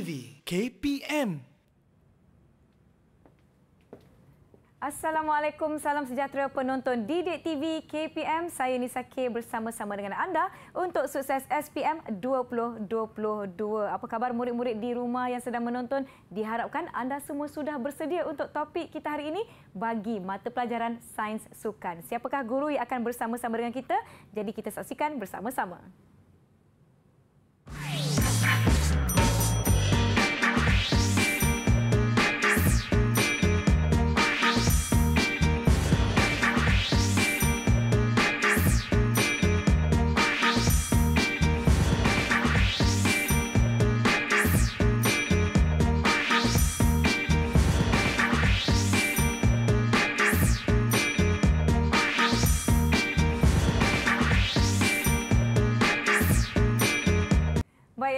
Navy KPM. Assalamualaikum, salam sejahtera penonton Didik TV KPM. Saya Nisa K bersama-sama dengan anda untuk sukses SPM 2022. Apa khabar murid-murid di rumah yang sedang menonton? Diharapkan anda semua sudah bersedia untuk topik kita hari ini bagi mata pelajaran Sains Sukan. Siapakah guru yang akan bersama-sama dengan kita? Jadi kita saksikan bersama-sama.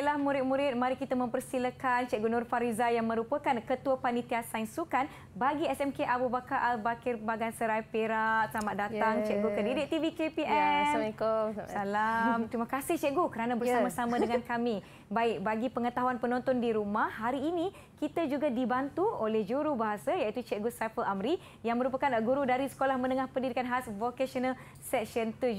Baiklah murid-murid, mari kita mempersilakan Cikgu Nur Fariza yang merupakan Ketua Panitia Sains Sukan bagi SMK Abu Bakar Al-Bakir Bagan Serai Perak. Selamat datang yeah. Cikgu Kedidik TV KPM. Yeah, Assalamualaikum. Salam. Terima kasih Cikgu kerana ya. bersama-sama yeah. dengan kami. Baik, bagi pengetahuan penonton di rumah, hari ini kita juga dibantu oleh juru bahasa iaitu Cikgu Saiful Amri yang merupakan guru dari Sekolah Menengah Pendidikan Khas Vocational Section 17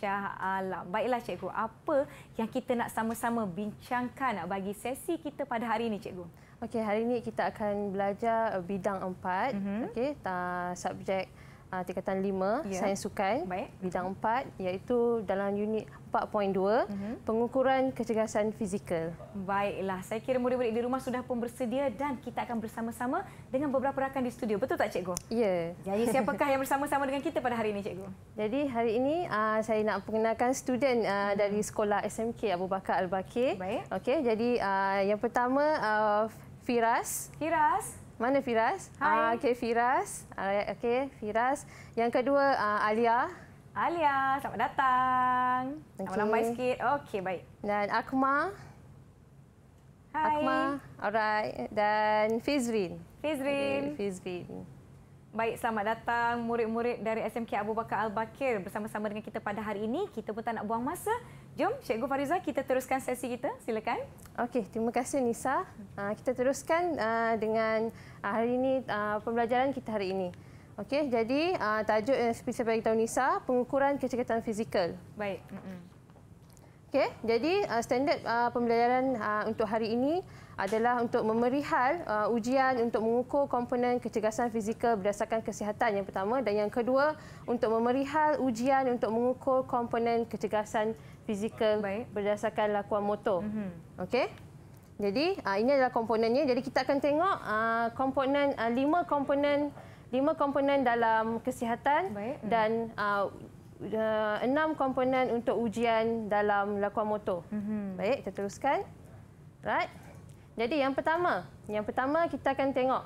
Shah Alam. Baiklah Cikgu, apa yang kita nak sama-sama bincangkan bincangkan bagi sesi kita pada hari ini, Cikgu? Okey, hari ini kita akan belajar uh, bidang empat, mm-hmm. okay, ta- subjek uh, uh, tingkatan 5 ya. sains sukan Baik. bidang 4 iaitu dalam unit 4.2 mhm. pengukuran kecergasan fizikal. Baiklah, saya kira murid-murid di rumah sudah pun bersedia dan kita akan bersama-sama dengan beberapa rakan di studio. Betul tak cikgu? Ya. Jadi siapakah yang bersama-sama dengan kita pada hari ini cikgu? Jadi hari ini uh, saya nak perkenalkan student uh, hmm. dari sekolah SMK Abu Bakar Al-Bakir. Okey, jadi uh, yang pertama uh, Firas. Firas. Mana Firas? Hai. Uh, ah, okay, Firas. Uh, ah, okay, Firas. Yang kedua, uh, Alia. Alia, selamat datang. Okay. Selamat lambai sikit. Okey, baik. Dan Akma. Hai. Akma. Alright. Dan Fizrin. Fizrin. Okay, Fizrin. Baik, selamat datang murid-murid dari SMK Abu Bakar Al-Bakir bersama-sama dengan kita pada hari ini. Kita pun tak nak buang masa. Jom, Cikgu Fariza, kita teruskan sesi kita. Silakan. Okey, terima kasih Nisa. Ah, kita teruskan ah, dengan ah, hari ini pembelajaran kita hari ini. Okey, jadi tajuk yang seperti saya beritahu Nisa, pengukuran kecekatan fizikal. Baik. Mm -mm. Okay, jadi uh, standard uh, pembelajaran uh, untuk hari ini adalah untuk memerihal uh, ujian untuk mengukur komponen kecergasan fizikal berdasarkan kesihatan yang pertama dan yang kedua untuk memerihal ujian untuk mengukur komponen kecergasan fizikal Baik. berdasarkan lakuan motor. Mm -hmm. Okay, jadi uh, ini adalah komponennya. Jadi kita akan tengok uh, komponen uh, lima komponen lima komponen dalam kesihatan Baik. dan uh, uh, enam komponen untuk ujian dalam lakuan motor. Mm-hmm. Baik, kita teruskan. Right. Jadi yang pertama, yang pertama kita akan tengok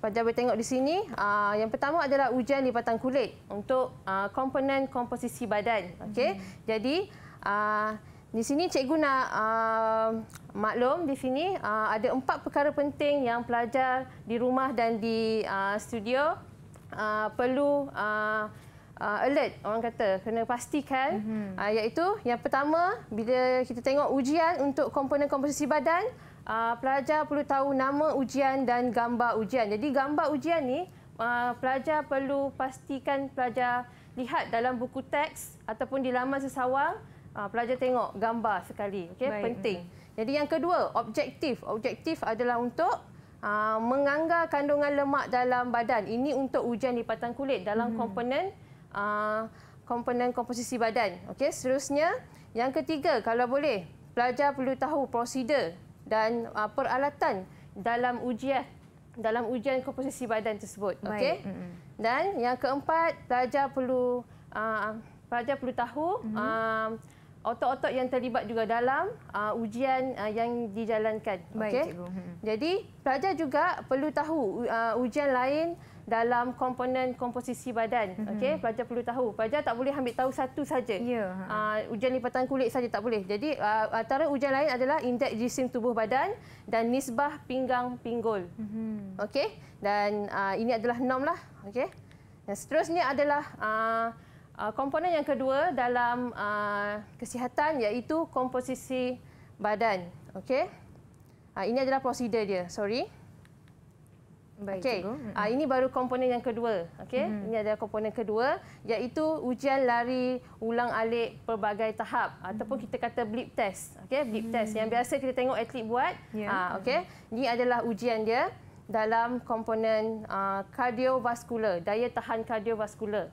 pada uh, boleh tengok di sini, uh, yang pertama adalah ujian lipatan kulit untuk uh, komponen komposisi badan. Okey. Mm-hmm. Jadi uh, di sini cikgu nak uh, maklum di sini uh, ada empat perkara penting yang pelajar di rumah dan di uh, studio uh, perlu uh, uh, alert orang kata kena pastikan mm-hmm. uh, iaitu yang pertama bila kita tengok ujian untuk komponen komposisi badan uh, pelajar perlu tahu nama ujian dan gambar ujian jadi gambar ujian ni uh, pelajar perlu pastikan pelajar lihat dalam buku teks ataupun di laman sesawang uh, pelajar tengok gambar sekali okey penting mm-hmm. jadi yang kedua objektif objektif adalah untuk Uh, menganggar kandungan lemak dalam badan. Ini untuk ujian lipatan kulit dalam hmm. komponen Ah, komponen komposisi badan. Okey, seterusnya yang ketiga, kalau boleh, pelajar perlu tahu prosedur dan uh, peralatan dalam ujian dalam ujian komposisi badan tersebut. Okey. Dan yang keempat, pelajar perlu uh, pelajar perlu tahu mm-hmm. uh, otot-otot yang terlibat juga dalam uh, ujian uh, yang dijalankan okey jadi pelajar juga perlu tahu uh, ujian lain dalam komponen komposisi badan. Mm-hmm. Okey, pelajar perlu tahu. Pelajar tak boleh ambil tahu satu saja. Yeah. Ya, ha. Uh, ujian lipatan kulit saja tak boleh. Jadi uh, antara ujian lain adalah indeks jisim tubuh badan dan nisbah pinggang pinggul. Mm-hmm. Okey, dan uh, ini adalah norm lah. Okey, dan seterusnya adalah uh, komponen yang kedua dalam kesihatan iaitu komposisi badan. Okey, ini adalah prosedur dia. Sorry. Okay, Uh, ah, ini baru komponen yang kedua. Okey. Hmm. Ini adalah komponen kedua iaitu ujian lari ulang-alik pelbagai tahap hmm. ataupun kita kata blip test. Okey, blip hmm. test yang biasa kita tengok atlet buat. Yeah. Ya. okey. Ini adalah ujian dia dalam komponen ah, kardiovaskular, daya tahan kardiovaskular.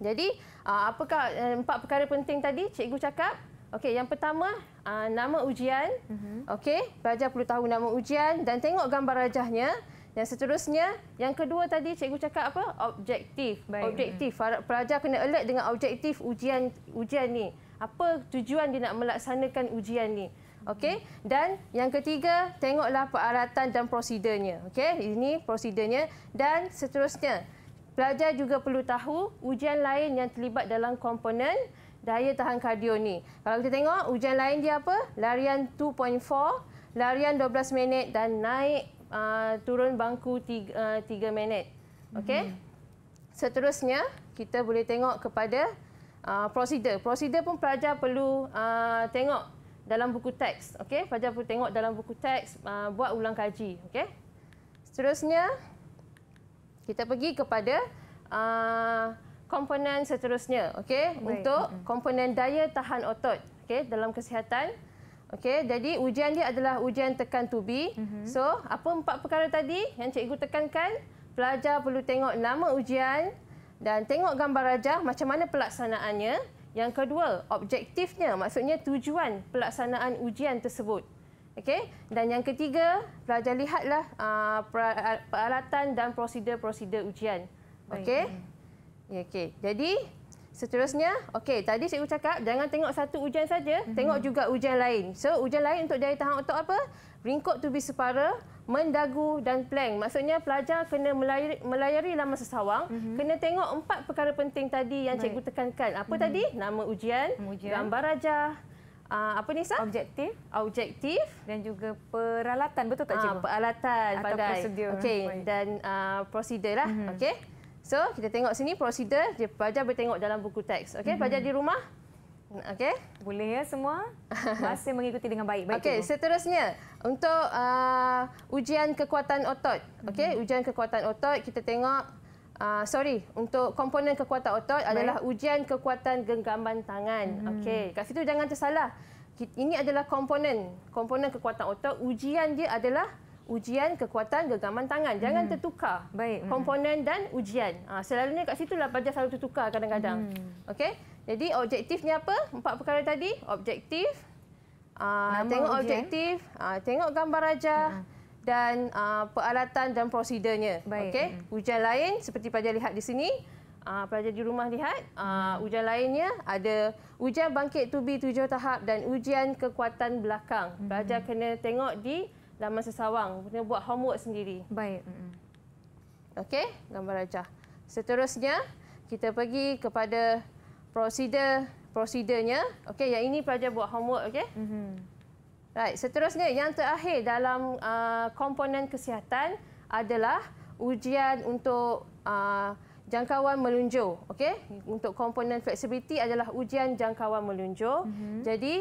Jadi, uh, apakah eh, empat perkara penting tadi cikgu cakap? Okey, yang pertama uh, nama ujian. Mm-hmm. Okey, pelajar perlu tahu nama ujian dan tengok gambar rajahnya. Dan seterusnya, yang kedua tadi cikgu cakap apa? Objektif. Baik. Objektif. Pelajar kena alert dengan objektif ujian ujian ni. Apa tujuan dia nak melaksanakan ujian ni? Okey. Dan yang ketiga, tengoklah peralatan dan prosedurnya. Okey. Ini prosedurnya. Dan seterusnya, pelajar juga perlu tahu ujian lain yang terlibat dalam komponen daya tahan kardio ni. Kalau kita tengok ujian lain dia apa? Larian 2.4, larian 12 minit dan naik uh, turun bangku 3 uh, minit. Okey. Hmm. Seterusnya, kita boleh tengok kepada uh, prosedur. Prosedur pun pelajar perlu uh, tengok dalam buku teks. Okey, pelajar perlu tengok dalam buku teks, uh, buat ulang kaji. Okey. Seterusnya, kita pergi kepada uh, komponen seterusnya. Okey, untuk hmm. komponen daya tahan otot. Okey, dalam kesihatan Okey, jadi ujian dia adalah ujian tekan tubi. Mm-hmm. So, apa empat perkara tadi yang cikgu tekankan? Pelajar perlu tengok nama ujian dan tengok gambar rajah macam mana pelaksanaannya. Yang kedua, objektifnya, maksudnya tujuan pelaksanaan ujian tersebut. Okey, dan yang ketiga, pelajar lihatlah ah, ah, peralatan dan prosedur-prosedur ujian. Okey. Ya, okey. Jadi, Seterusnya, okey, tadi saya cakap jangan tengok satu ujian saja, mm -hmm. tengok juga ujian lain. So, ujian lain untuk jari tahan otot apa? Ringkuk tubi separa, mendagu dan plank. Maksudnya pelajar kena melayari, melayari lama sesawang, mm -hmm. kena tengok empat perkara penting tadi yang Baik. cikgu tekankan. Apa mm -hmm. tadi? Nama ujian, ujian. gambar raja, Uh, apa ni sah? Objektif. Objektif. Dan juga peralatan, betul tak ah, cikgu? Uh, peralatan, Atau Atau prosedur. Okey, dan uh, prosedur lah. Mm -hmm. Okey. So, kita tengok sini prosedur dia pelajar boleh tengok dalam buku teks. Okey, pelajar mhm. di rumah. Okey. Boleh ya semua? Masih mengikuti dengan baik. baik Okey, seterusnya. Untuk uh, ujian kekuatan otot. Okey, hmm. ujian kekuatan otot kita tengok Uh, sorry, untuk komponen kekuatan otot Baik. adalah ujian kekuatan genggaman tangan. Hmm. Okey, kat situ jangan tersalah. Ini adalah komponen komponen kekuatan otot. Ujian dia adalah ujian kekuatan genggaman tangan jangan hmm. tertukar baik hmm. komponen hmm. dan ujian ha, selalunya kat lah pelajar selalu tertukar kadang-kadang hmm. okey jadi objektifnya apa empat perkara tadi objektif aa, ah, tengok ujian. objektif aa, ah, tengok gambar raja hmm. dan aa, peralatan dan prosedurnya okey hmm. ujian lain seperti pelajar lihat di sini Uh, pelajar di rumah lihat uh, ujian lainnya ada ujian bangkit tubi tujuh tahap dan ujian kekuatan belakang. Hmm. Pelajar -hmm. kena tengok di dalam sesawang sawang. buat homework sendiri. Baik. Okey, gambar rajah. Seterusnya, kita pergi kepada prosedur-prosedurnya. Okey, yang ini pelajar buat homework. Okey. Mm -hmm. Right. Seterusnya, yang terakhir dalam uh, komponen kesihatan adalah ujian untuk uh, jangkauan melunjur. Okey. Untuk komponen fleksibiliti adalah ujian jangkauan melunjur. Mm -hmm. Jadi,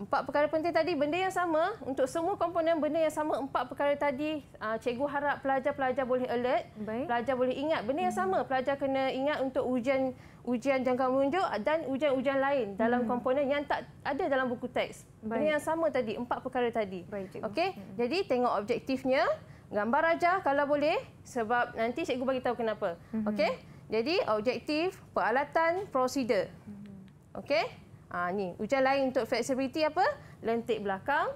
empat perkara penting tadi benda yang sama untuk semua komponen benda yang sama empat perkara tadi uh, cikgu harap pelajar-pelajar boleh alert Baik. pelajar boleh ingat benda yang sama pelajar kena ingat untuk ujian ujian jangka menunjuk dan ujian-ujian lain dalam hmm. komponen yang tak ada dalam buku teks Baik. benda yang sama tadi empat perkara tadi okey hmm. jadi tengok objektifnya gambar aja kalau boleh sebab nanti cikgu bagi tahu kenapa hmm. okey jadi objektif peralatan prosedur hmm. okey Ha, ni ujian lain untuk flexibility apa? Lentik belakang,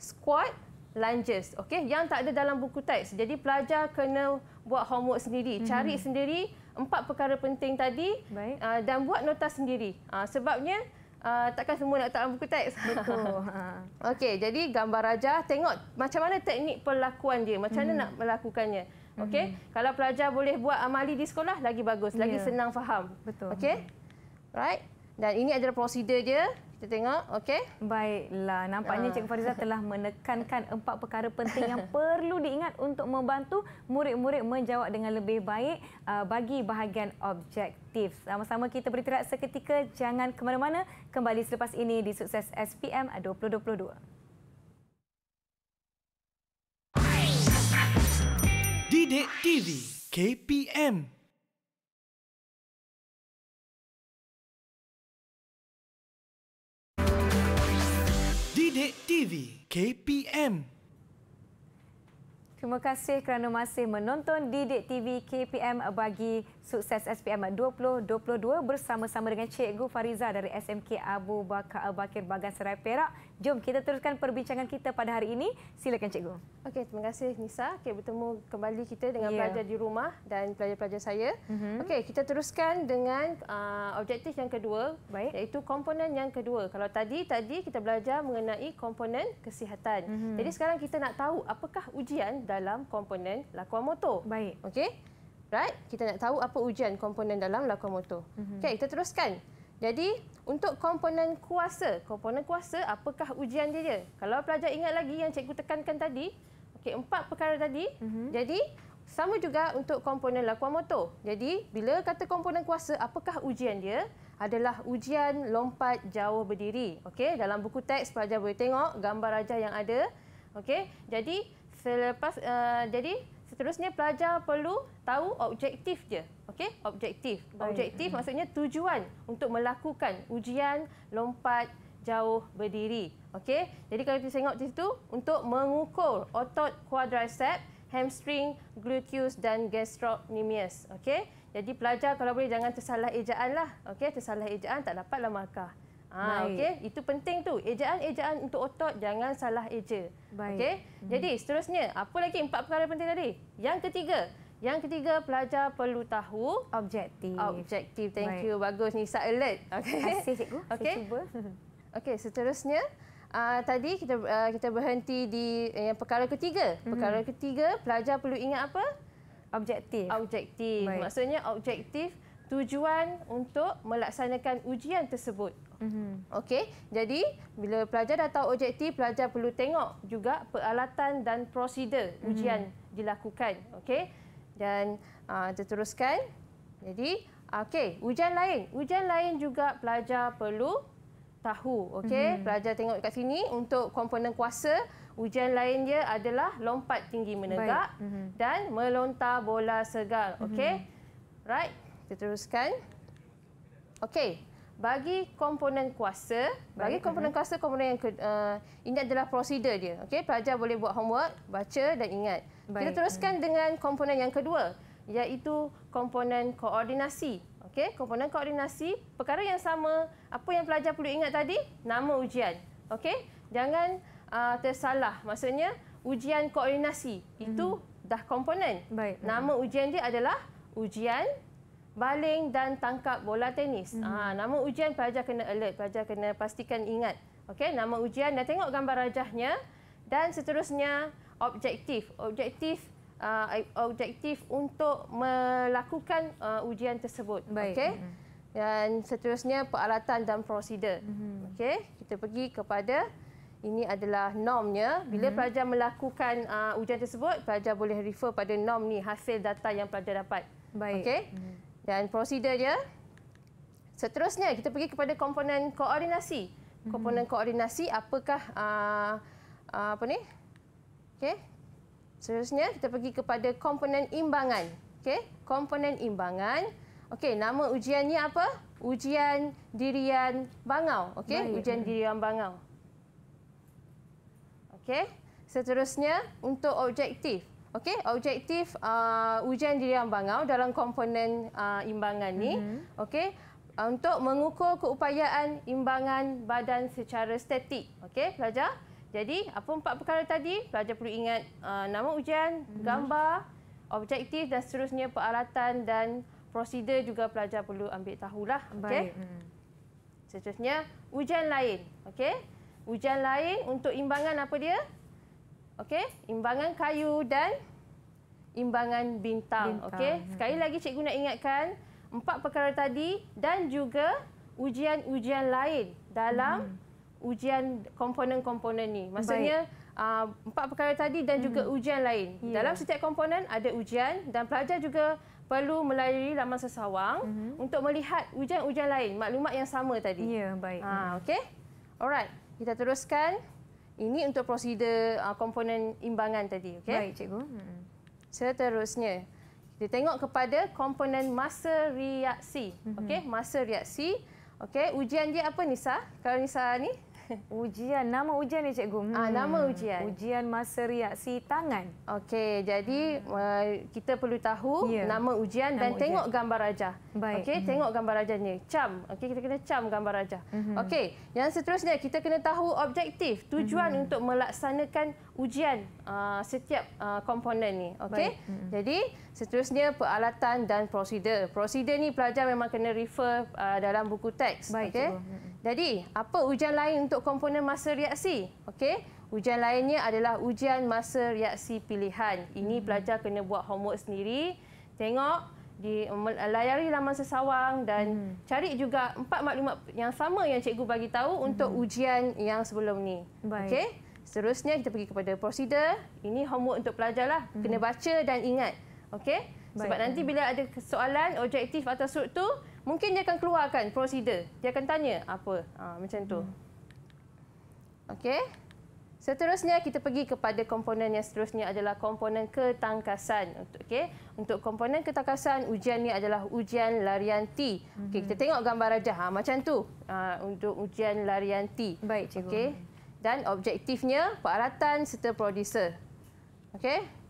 squat, lunges. okay? yang tak ada dalam buku teks. Jadi pelajar kena buat homework sendiri, mm-hmm. cari sendiri empat perkara penting tadi Baik. Uh, dan buat nota sendiri. Ha, sebabnya uh, takkan semua nak tak dalam buku teks. Betul. Ha. Okey, jadi gambar raja tengok macam mana teknik perlakuan dia, macam mm-hmm. mana mhm. nak melakukannya. Okay? mm-hmm. kalau pelajar boleh buat amali di sekolah lagi bagus, yeah. lagi ya. senang faham. Betul. Okay, Right. Dan ini adalah prosedur dia. Kita tengok, okay? Baiklah, nampaknya ah. Cik Fariza telah menekankan empat perkara penting yang perlu diingat untuk membantu murid-murid menjawab dengan lebih baik ah, bagi bahagian objektif. Sama-sama kita beritirat seketika, jangan ke mana-mana. Kembali selepas ini di Sukses SPM 2022. Didik TV KPM Bilik TV KPM. Terima kasih kerana masih menonton Didik TV KPM bagi sukses SPM 2022 bersama-sama dengan Cikgu Fariza dari SMK Abu Bakar Al eh, Bakir Bagan Serai Perak. Jom kita teruskan perbincangan kita pada hari ini. Silakan Cikgu. Okey, terima kasih Nisa. Okey, bertemu kembali kita dengan yeah. pelajar di rumah dan pelajar-pelajar saya. Mm-hmm. Okey, kita teruskan dengan uh, objektif yang kedua Baik. iaitu komponen yang kedua. Kalau tadi tadi kita belajar mengenai komponen kesihatan. Mm-hmm. Jadi sekarang kita nak tahu apakah ujian dalam komponen lakuan motor. Baik. Okey right? Kita nak tahu apa ujian komponen dalam lokomotor. Mm -hmm. Okey, kita teruskan. Jadi, untuk komponen kuasa, komponen kuasa apakah ujian dia, dia? Kalau pelajar ingat lagi yang cikgu tekankan tadi, okey, empat perkara tadi. Mm -hmm. Jadi, sama juga untuk komponen lokomotor. Jadi, bila kata komponen kuasa, apakah ujian dia? Adalah ujian lompat jauh berdiri. Okey, dalam buku teks pelajar boleh tengok gambar rajah yang ada. Okey, jadi selepas uh, jadi Seterusnya pelajar perlu tahu objektif dia. Okey, objektif. Baik. Objektif hmm. maksudnya tujuan untuk melakukan ujian lompat jauh berdiri. Okey. Jadi kalau kita tengok di situ untuk mengukur otot quadricep, hamstring, gluteus dan gastrocnemius. Okey. Jadi pelajar kalau boleh jangan tersalah ejaan lah. Okey, tersalah ejaan tak dapatlah markah. Ah, okay. itu penting tu ejaan-ejaan untuk otot jangan salah eja okey hmm. jadi seterusnya apa lagi empat perkara penting tadi yang ketiga yang ketiga pelajar perlu tahu objektif objektif thank Baik. you bagus ni sangat alert Okay. asih cikgu okay. saya cuba okey seterusnya Uh, tadi kita uh, kita berhenti di eh, yang uh, perkara ketiga. Mhm. Perkara mm-hmm. ketiga, pelajar perlu ingat apa? Objektif. Objektif. Baik. Maksudnya objektif tujuan untuk melaksanakan ujian tersebut. Mm-hmm. Okey, jadi bila pelajar dah tahu objektif, pelajar perlu tengok juga peralatan dan prosedur mm-hmm. ujian mm -hmm. dilakukan. Okey, dan uh, ah, diteruskan. Jadi, okey, ujian lain. Ujian lain juga pelajar perlu tahu. Okey, mm -hmm. pelajar tengok kat sini untuk komponen kuasa. Ujian lain dia adalah lompat tinggi menegak mm -hmm. dan melontar bola segar. Okey, mm -hmm. right, teruskan. Okey bagi komponen kuasa bagi komponen kuasa komponen yang uh, ini adalah prosedur dia Okay, pelajar boleh buat homework baca dan ingat Baik. kita teruskan dengan komponen yang kedua iaitu komponen koordinasi Okay, komponen koordinasi perkara yang sama apa yang pelajar perlu ingat tadi nama ujian Okay, jangan uh, tersalah maksudnya ujian koordinasi itu mhm. dah komponen Baik. nama ujian dia adalah ujian baling dan tangkap bola tenis. Hmm. Ha, nama ujian pelajar kena alert, pelajar kena pastikan ingat. Okey, nama ujian dan tengok gambar rajahnya dan seterusnya objektif. Objektif uh, objektif untuk melakukan uh, ujian tersebut. Okey. Hmm. Dan seterusnya peralatan dan prosedur. Hmm. Okey, kita pergi kepada ini adalah normnya. Bila hmm. pelajar melakukan uh, ujian tersebut, pelajar boleh refer pada norm ni hasil data yang pelajar dapat. Baik. Okey. Hmm. Dan prosedur dia, seterusnya kita pergi kepada komponen koordinasi. Mhm. Komponen koordinasi apakah uh, uh, apa ni? Okey. Seterusnya kita pergi kepada komponen imbangan. Okey, komponen imbangan. Okey, nama ujiannya apa? Ujian dirian bangau. Okey, ujian dirian bangau. Okey. Seterusnya untuk objektif. Okey, objektif uh, ujian dirian bangau dalam komponen uh, imbangan ni, mm-hmm. okey, uh, untuk mengukur keupayaan imbangan badan secara statik. Okey, pelajar. Jadi, apa empat perkara tadi? Pelajar perlu ingat uh, nama ujian, mm-hmm. gambar, objektif dan seterusnya peralatan dan prosedur juga pelajar perlu ambil tahulah. Okey. Mhm. Seterusnya, ujian lain. Okey. Ujian lain untuk imbangan apa dia? Okey, imbangan kayu dan imbangan bintang. bintang. Okey, ha. sekali lagi cikgu nak ingatkan empat perkara tadi dan juga ujian-ujian lain dalam hmm. ujian komponen-komponen ni. Maksudnya uh, empat perkara tadi dan hmm. juga ujian lain. Yeah. Dalam setiap komponen ada ujian dan pelajar juga perlu melalui laman sesawang mm -hmm. untuk melihat ujian-ujian lain, maklumat yang sama tadi. Ya, yeah, baik. Ha, okey. Alright, kita teruskan. Ini untuk prosedur uh, komponen imbangan tadi. Okay? Baik, cikgu. Hmm. Seterusnya, kita tengok kepada komponen masa reaksi. Hmm. Okay? Masa reaksi. Okay? Ujian dia apa, Nisa? Kalau Nisa ni Ujian, nama ujian ni cikgu. Ah, hmm. Ah, nama ujian. Ujian masa reaksi tangan. Okey, jadi hmm. uh, kita perlu tahu yeah. nama ujian nama dan ujian. tengok gambar raja. Okey, hmm. tengok gambar ni Cam. Okey, kita kena cam gambar raja. Hmm. Okey, yang seterusnya kita kena tahu objektif, tujuan hmm. untuk melaksanakan ujian uh, setiap uh, komponen ni. Okey. Hmm. Jadi, Seterusnya peralatan dan prosedur. Prosedur ni pelajar memang kena refer uh, dalam buku teks. Baik, okay. Jadi apa ujian lain untuk komponen masa reaksi? Okay. Ujian lainnya adalah ujian masa reaksi pilihan. Ini hmm. pelajar kena buat homework sendiri. Tengok di layari laman sesawang dan hmm. cari juga empat maklumat yang sama yang cikgu bagi tahu hmm. untuk ujian yang sebelum ni. Baik. Okay. Seterusnya kita pergi kepada prosedur. Ini homework untuk pelajar lah. Hmm. Kena baca dan ingat. Okey? Sebab Baik. nanti bila ada soalan objektif atau sub tu, mungkin dia akan keluarkan prosedur. Dia akan tanya apa. Ha, macam tu. Hmm. Okey? Seterusnya kita pergi kepada komponen yang seterusnya adalah komponen ketangkasan. Okey? Untuk komponen ketangkasan, ujian ni adalah ujian larian T. Okey, hmm. kita tengok gambar rajah ha, macam tu. Ha, untuk ujian larian T. Baik, cikgu. Okey. Dan objektifnya peralatan serta producer. Okey?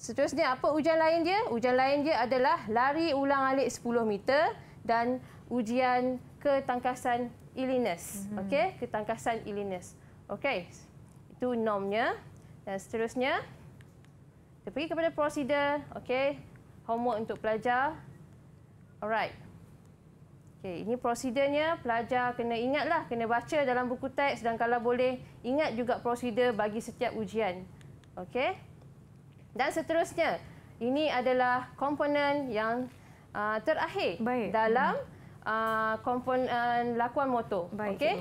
Seterusnya, apa ujian lain dia? Ujian lain dia adalah lari ulang-alik 10 meter dan ujian ketangkasan illness. Mm-hmm. Okey, ketangkasan illness. Okey, itu normnya. Dan seterusnya, kita pergi kepada prosedur. Okey, homework untuk pelajar. Alright. Okey, ini prosedurnya. Pelajar kena ingatlah, kena baca dalam buku teks dan kalau boleh, ingat juga prosedur bagi setiap ujian. Okey. Dan seterusnya, ini adalah komponen yang uh, terakhir Baik. dalam uh, komponen uh, lakuan motor. Baik. Okay?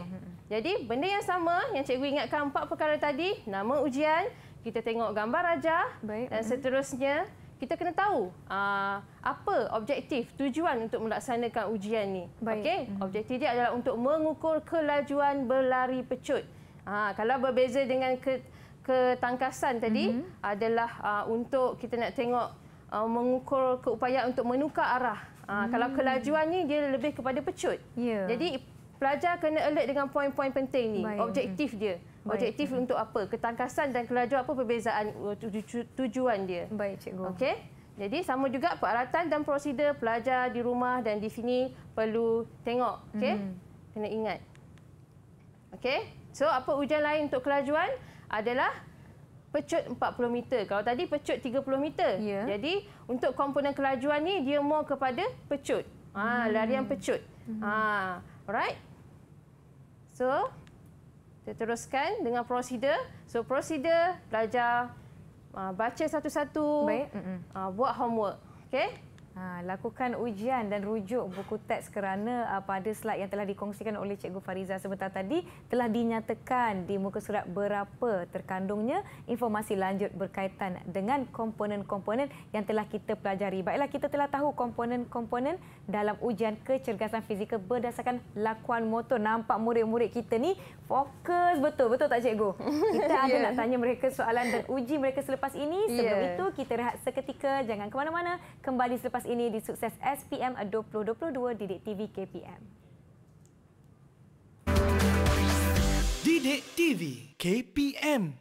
Jadi, benda yang sama yang cikgu ingatkan empat perkara tadi, nama ujian, kita tengok gambar raja Baik. dan seterusnya, kita kena tahu uh, apa objektif, tujuan untuk melaksanakan ujian ini. Okay? Objektif dia adalah untuk mengukur kelajuan berlari pecut. Uh, kalau berbeza dengan ke, ketangkasan tadi mm -hmm. adalah uh, untuk kita nak tengok uh, mengukur keupayaan untuk menukar arah. Uh, mm. Kalau kelajuan ni dia lebih kepada pecut. Yeah. Jadi pelajar kena alert dengan poin-poin penting ni, Baik. objektif dia. Objektif Baik. Hmm. untuk apa? Ketangkasan dan kelajuan apa perbezaan uh, tujuan dia? Baik cikgu. Okey. Jadi sama juga peralatan dan prosedur pelajar di rumah dan di sini perlu tengok, okey? Mm. Kena ingat. Okey? So apa ujian lain untuk kelajuan? adalah pecut 40 meter. Kalau tadi pecut 30 meter. Ya. Jadi untuk komponen kelajuan ni dia mau kepada pecut. Ha, hmm. larian pecut. Hmm. Ha, alright. So kita teruskan dengan prosedur. So prosedur pelajar uh, baca satu-satu. Baik. Uh, buat homework. Okey. Ha, lakukan ujian dan rujuk buku teks kerana uh, pada slide yang telah dikongsikan oleh Cikgu Fariza sebentar tadi telah dinyatakan di muka surat berapa terkandungnya informasi lanjut berkaitan dengan komponen-komponen yang telah kita pelajari. Baiklah, kita telah tahu komponen-komponen dalam ujian kecergasan fizikal berdasarkan lakuan motor. Nampak murid-murid kita ni fokus betul. Betul tak Cikgu? Kita ada yeah. nak tanya mereka soalan dan uji mereka selepas ini. Sebelum yeah. itu, kita rehat seketika. Jangan ke mana-mana. Kembali selepas ini di sukses SPM 2022 Didik TV KPM. Didik TV KPM.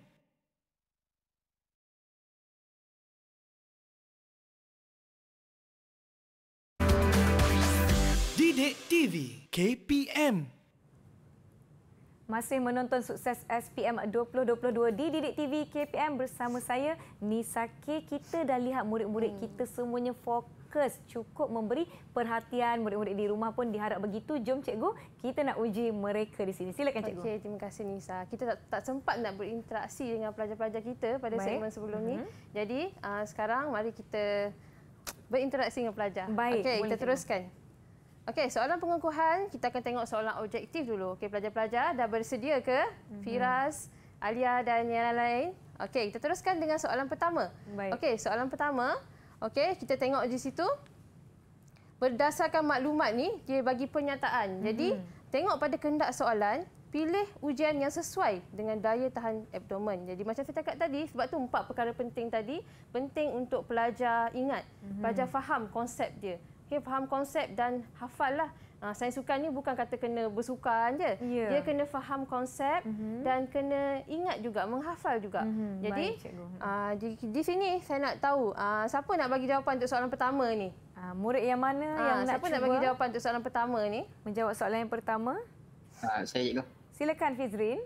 Didik TV KPM. Masih menonton sukses SPM 2022 di Didik TV KPM bersama saya Nisa K. Kita dah lihat murid-murid hmm. kita semuanya fokus fokus cukup memberi perhatian murid-murid di rumah pun diharap begitu. Jom cikgu, kita nak uji mereka di sini. Silakan cikgu. Okey, terima kasih Nisa. Kita tak tak sempat nak berinteraksi dengan pelajar-pelajar kita pada Baik. segmen sebelum mm-hmm. ni. Mhm. Jadi, uh, sekarang mari kita berinteraksi dengan pelajar. Baik, okay, kita teruskan. Okey, soalan pengukuhan kita akan tengok soalan objektif dulu. Okey, pelajar-pelajar dah bersedia ke? Mm-hmm. Firas, Alia dan yang lain-lain. Okey, kita teruskan dengan soalan pertama. Okey, soalan pertama, Okey, kita tengok di situ. Berdasarkan maklumat ni, dia bagi pernyataan. Jadi, hmm. tengok pada kehendak soalan, pilih ujian yang sesuai dengan daya tahan abdomen. Jadi, macam saya cakap tadi, sebab tu empat perkara penting tadi, penting untuk pelajar ingat, hmm. pelajar faham konsep dia. Okey, faham konsep dan hafal lah. Ha, sains sukan ni bukan kata kena bersukan je. Ya. Dia kena faham konsep mm-hmm. dan kena ingat juga, menghafal juga. Mm-hmm. Jadi, Baik, Uh, mhm. ha, di, di sini saya nak tahu uh, siapa nak bagi jawapan untuk soalan pertama ni? Uh, murid yang mana uh, yang nak Siapa nak bagi jawapan untuk soalan pertama ni? Menjawab soalan yang pertama. Uh, saya cikgu. Silakan Fizrin.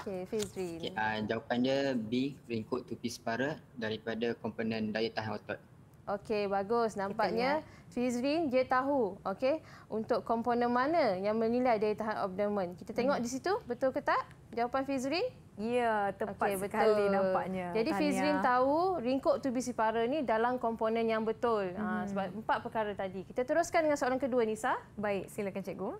Okey, Fizrin. Okay, uh, jawapan dia B, ringkut tupi separa daripada komponen daya tahan otot. Okey, bagus. Nampaknya Fizrin, dia tahu okay, untuk komponen mana yang menilai dari tahan abdomen. Kita tengok hmm. di situ, betul ke tak jawapan Fizrin? Ya, tepat okay, sekali betul. nampaknya. Jadi Tanya. Fizrin tahu ringkuk tubi sipara ni dalam komponen yang betul. Ha, hmm. Ha, sebab empat perkara tadi. Kita teruskan dengan soalan kedua, Nisa. Baik, silakan cikgu.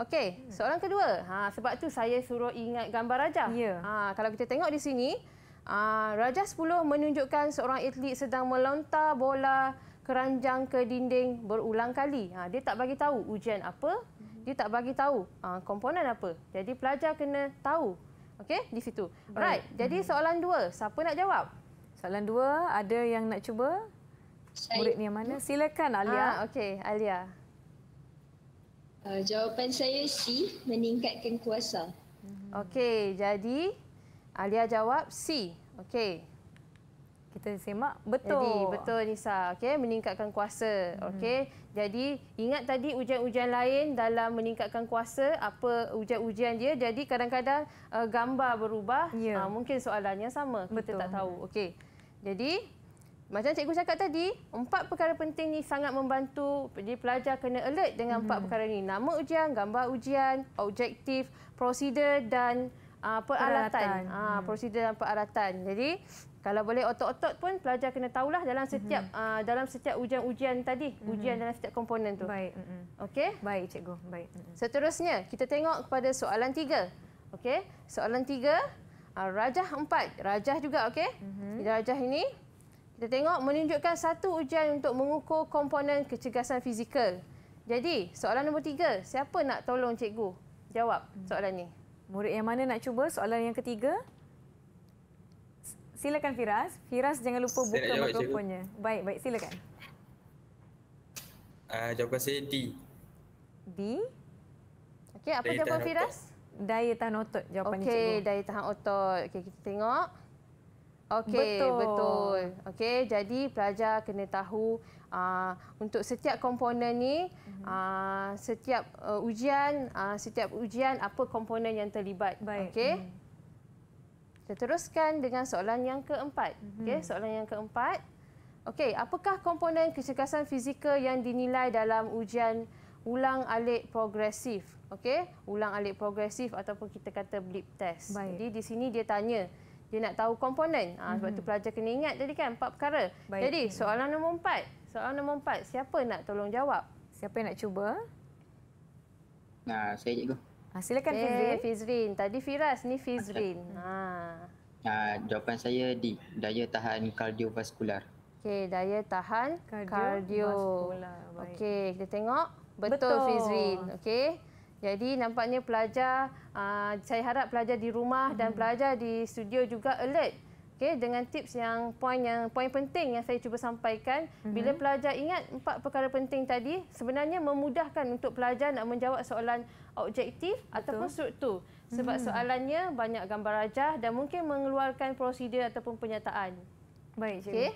Okey, hmm. soalan kedua. Ha, sebab tu saya suruh ingat gambar rajah. Ya. Ha, kalau kita tengok di sini, Uh, Raja 10 menunjukkan seorang atlet sedang melontar bola keranjang ke dinding berulang kali. Uh, dia tak bagi tahu ujian apa, dia tak bagi tahu uh, komponen apa. Jadi pelajar kena tahu. Okey, di situ. Alright, Baik. jadi hmm. soalan dua, siapa nak jawab? Soalan dua, ada yang nak cuba? Murid ni yang mana? Silakan Alia. Uh, Okey, Alia. Uh, jawapan saya C, meningkatkan kuasa. Okey, jadi Alia jawab C. Okey. Kita semak betul. Jadi betul Nisa. Okey, meningkatkan kuasa. Mhm. Okey. Hmm. Jadi ingat tadi ujian-ujian lain dalam meningkatkan kuasa apa ujian-ujian dia. Jadi kadang-kadang uh, gambar berubah. Ya. Uh, mungkin soalannya sama. Betul. tak tahu. Okey. Jadi macam cikgu cakap tadi, empat perkara penting ni sangat membantu. Jadi pelajar kena alert dengan empat hmm. perkara ni. Nama ujian, gambar ujian, objektif, prosedur dan uh, peralatan. peralatan. Uh, prosedur dan peralatan. Jadi kalau boleh otot-otot pun pelajar kena tahulah dalam hmm. setiap mm -hmm. uh, dalam setiap ujian-ujian tadi, mm -hmm. ujian dalam setiap komponen tu. Baik. Mm -hmm. Okey? Baik cikgu. Baik. Mm -hmm. Seterusnya kita tengok kepada soalan tiga. Okey? Soalan tiga, uh, rajah empat. Rajah juga okey? Mm -hmm. Rajah ini kita tengok menunjukkan satu ujian untuk mengukur komponen kecergasan fizikal. Jadi, soalan nombor tiga. Siapa nak tolong cikgu jawab hmm. soalan ini? Murid yang mana nak cuba soalan yang ketiga? Silakan Firas. Firas jangan lupa saya buka mikrofonnya. Baik, baik. Silakan. Uh, jawapan saya D. D? Okay apa daya jawapan Firas? Daya tahan otot jawapan okay, cikgu. Okey, daya tahan otot. Okey, kita tengok. Okey, betul. betul. Okey, jadi pelajar kena tahu uh, untuk setiap komponen ni, uh, setiap uh, ujian, uh, setiap ujian apa komponen yang terlibat. Okey. Mhm. Kita teruskan dengan soalan yang keempat. Mhm. Okey, soalan yang keempat. Okey, apakah komponen kecergasan fizikal yang dinilai dalam ujian ulang alik progresif? Okey, ulang alik progresif ataupun kita kata blip test. Baik. Jadi di sini dia tanya, dia nak tahu komponen. Ha, sebab itu mhm. pelajar kena ingat tadi kan empat perkara. Baik. Jadi soalan nombor empat. Soalan nombor empat, siapa nak tolong jawab? Siapa yang nak cuba? Nah, saya cikgu. Ha, silakan eh, Fizrin. Fizrin. Tadi Firas, ni Fizrin. Ha. Uh, jawapan saya di daya tahan kardiovaskular. Okey, daya tahan kardiovaskular. Kardio. Okey, kita tengok. Betul, Betul. Fizrin. Okey. Jadi nampaknya pelajar, uh, saya harap pelajar di rumah hmm. dan pelajar di studio juga alert. Okay, dengan tips yang poin yang poin penting yang saya cuba sampaikan mm-hmm. bila hmm. pelajar ingat empat perkara penting tadi sebenarnya memudahkan untuk pelajar nak menjawab soalan objektif Betul. ataupun struktur sebab mm-hmm. soalannya banyak gambar rajah dan mungkin mengeluarkan prosedur ataupun penyataan baik cikgu okay.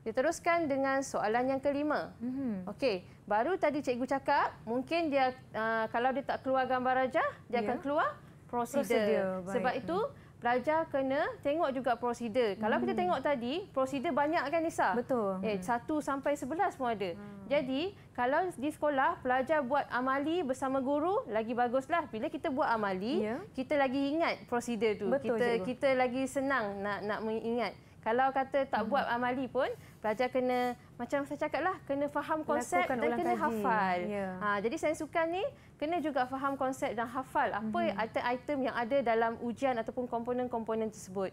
Diteruskan dengan soalan yang kelima. Mm-hmm. Okey, baru tadi cikgu cakap, mungkin dia uh, kalau dia tak keluar gambar raja dia yeah. akan keluar prosedur. Sebab itu hmm. pelajar kena tengok juga prosedur. Mm. Kalau kita hmm. tengok tadi, prosedur banyak kan Nisa? Betul. Eh, mm. sampai 11 semua ada. Mm. Jadi, kalau di sekolah pelajar buat amali bersama guru, lagi baguslah. Bila kita buat amali, yeah. kita lagi ingat prosedur tu. Betul, kita cikgu. kita lagi senang nak nak mengingat kalau kata tak hmm. buat amali pun pelajar kena macam saya cakap lah, kena faham konsep Lakukan dan kena kaji. hafal. Yeah. Ha, jadi saya suka ni kena juga faham konsep dan hafal apa hmm. item-item yang ada dalam ujian ataupun komponen-komponen tersebut.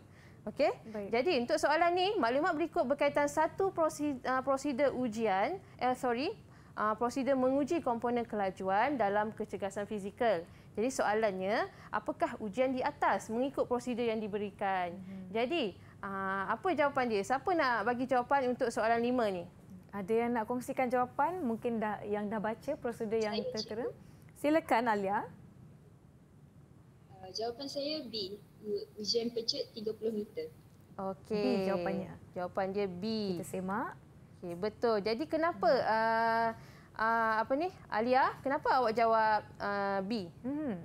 Okay, Jadi untuk soalan ni maklumat berikut berkaitan satu prosedur, uh, prosedur ujian, eh sorry, uh, prosedur menguji komponen kelajuan dalam kecergasan fizikal. Jadi soalannya, apakah ujian di atas mengikut prosedur yang diberikan? Hmm. Jadi, Ah, apa jawapan dia? Siapa nak bagi jawapan untuk soalan lima ni? Ada yang nak kongsikan jawapan? Mungkin dah yang dah baca prosedur yang saya tertera. Silakan Alia. Uh, jawapan saya B. Ujian pecut 30 meter. Okey. B jawapannya. Jawapan dia B. Kita semak. Okey, betul. Jadi kenapa hmm. uh, uh, apa ni? Alia, kenapa awak jawab uh, B? Hmm.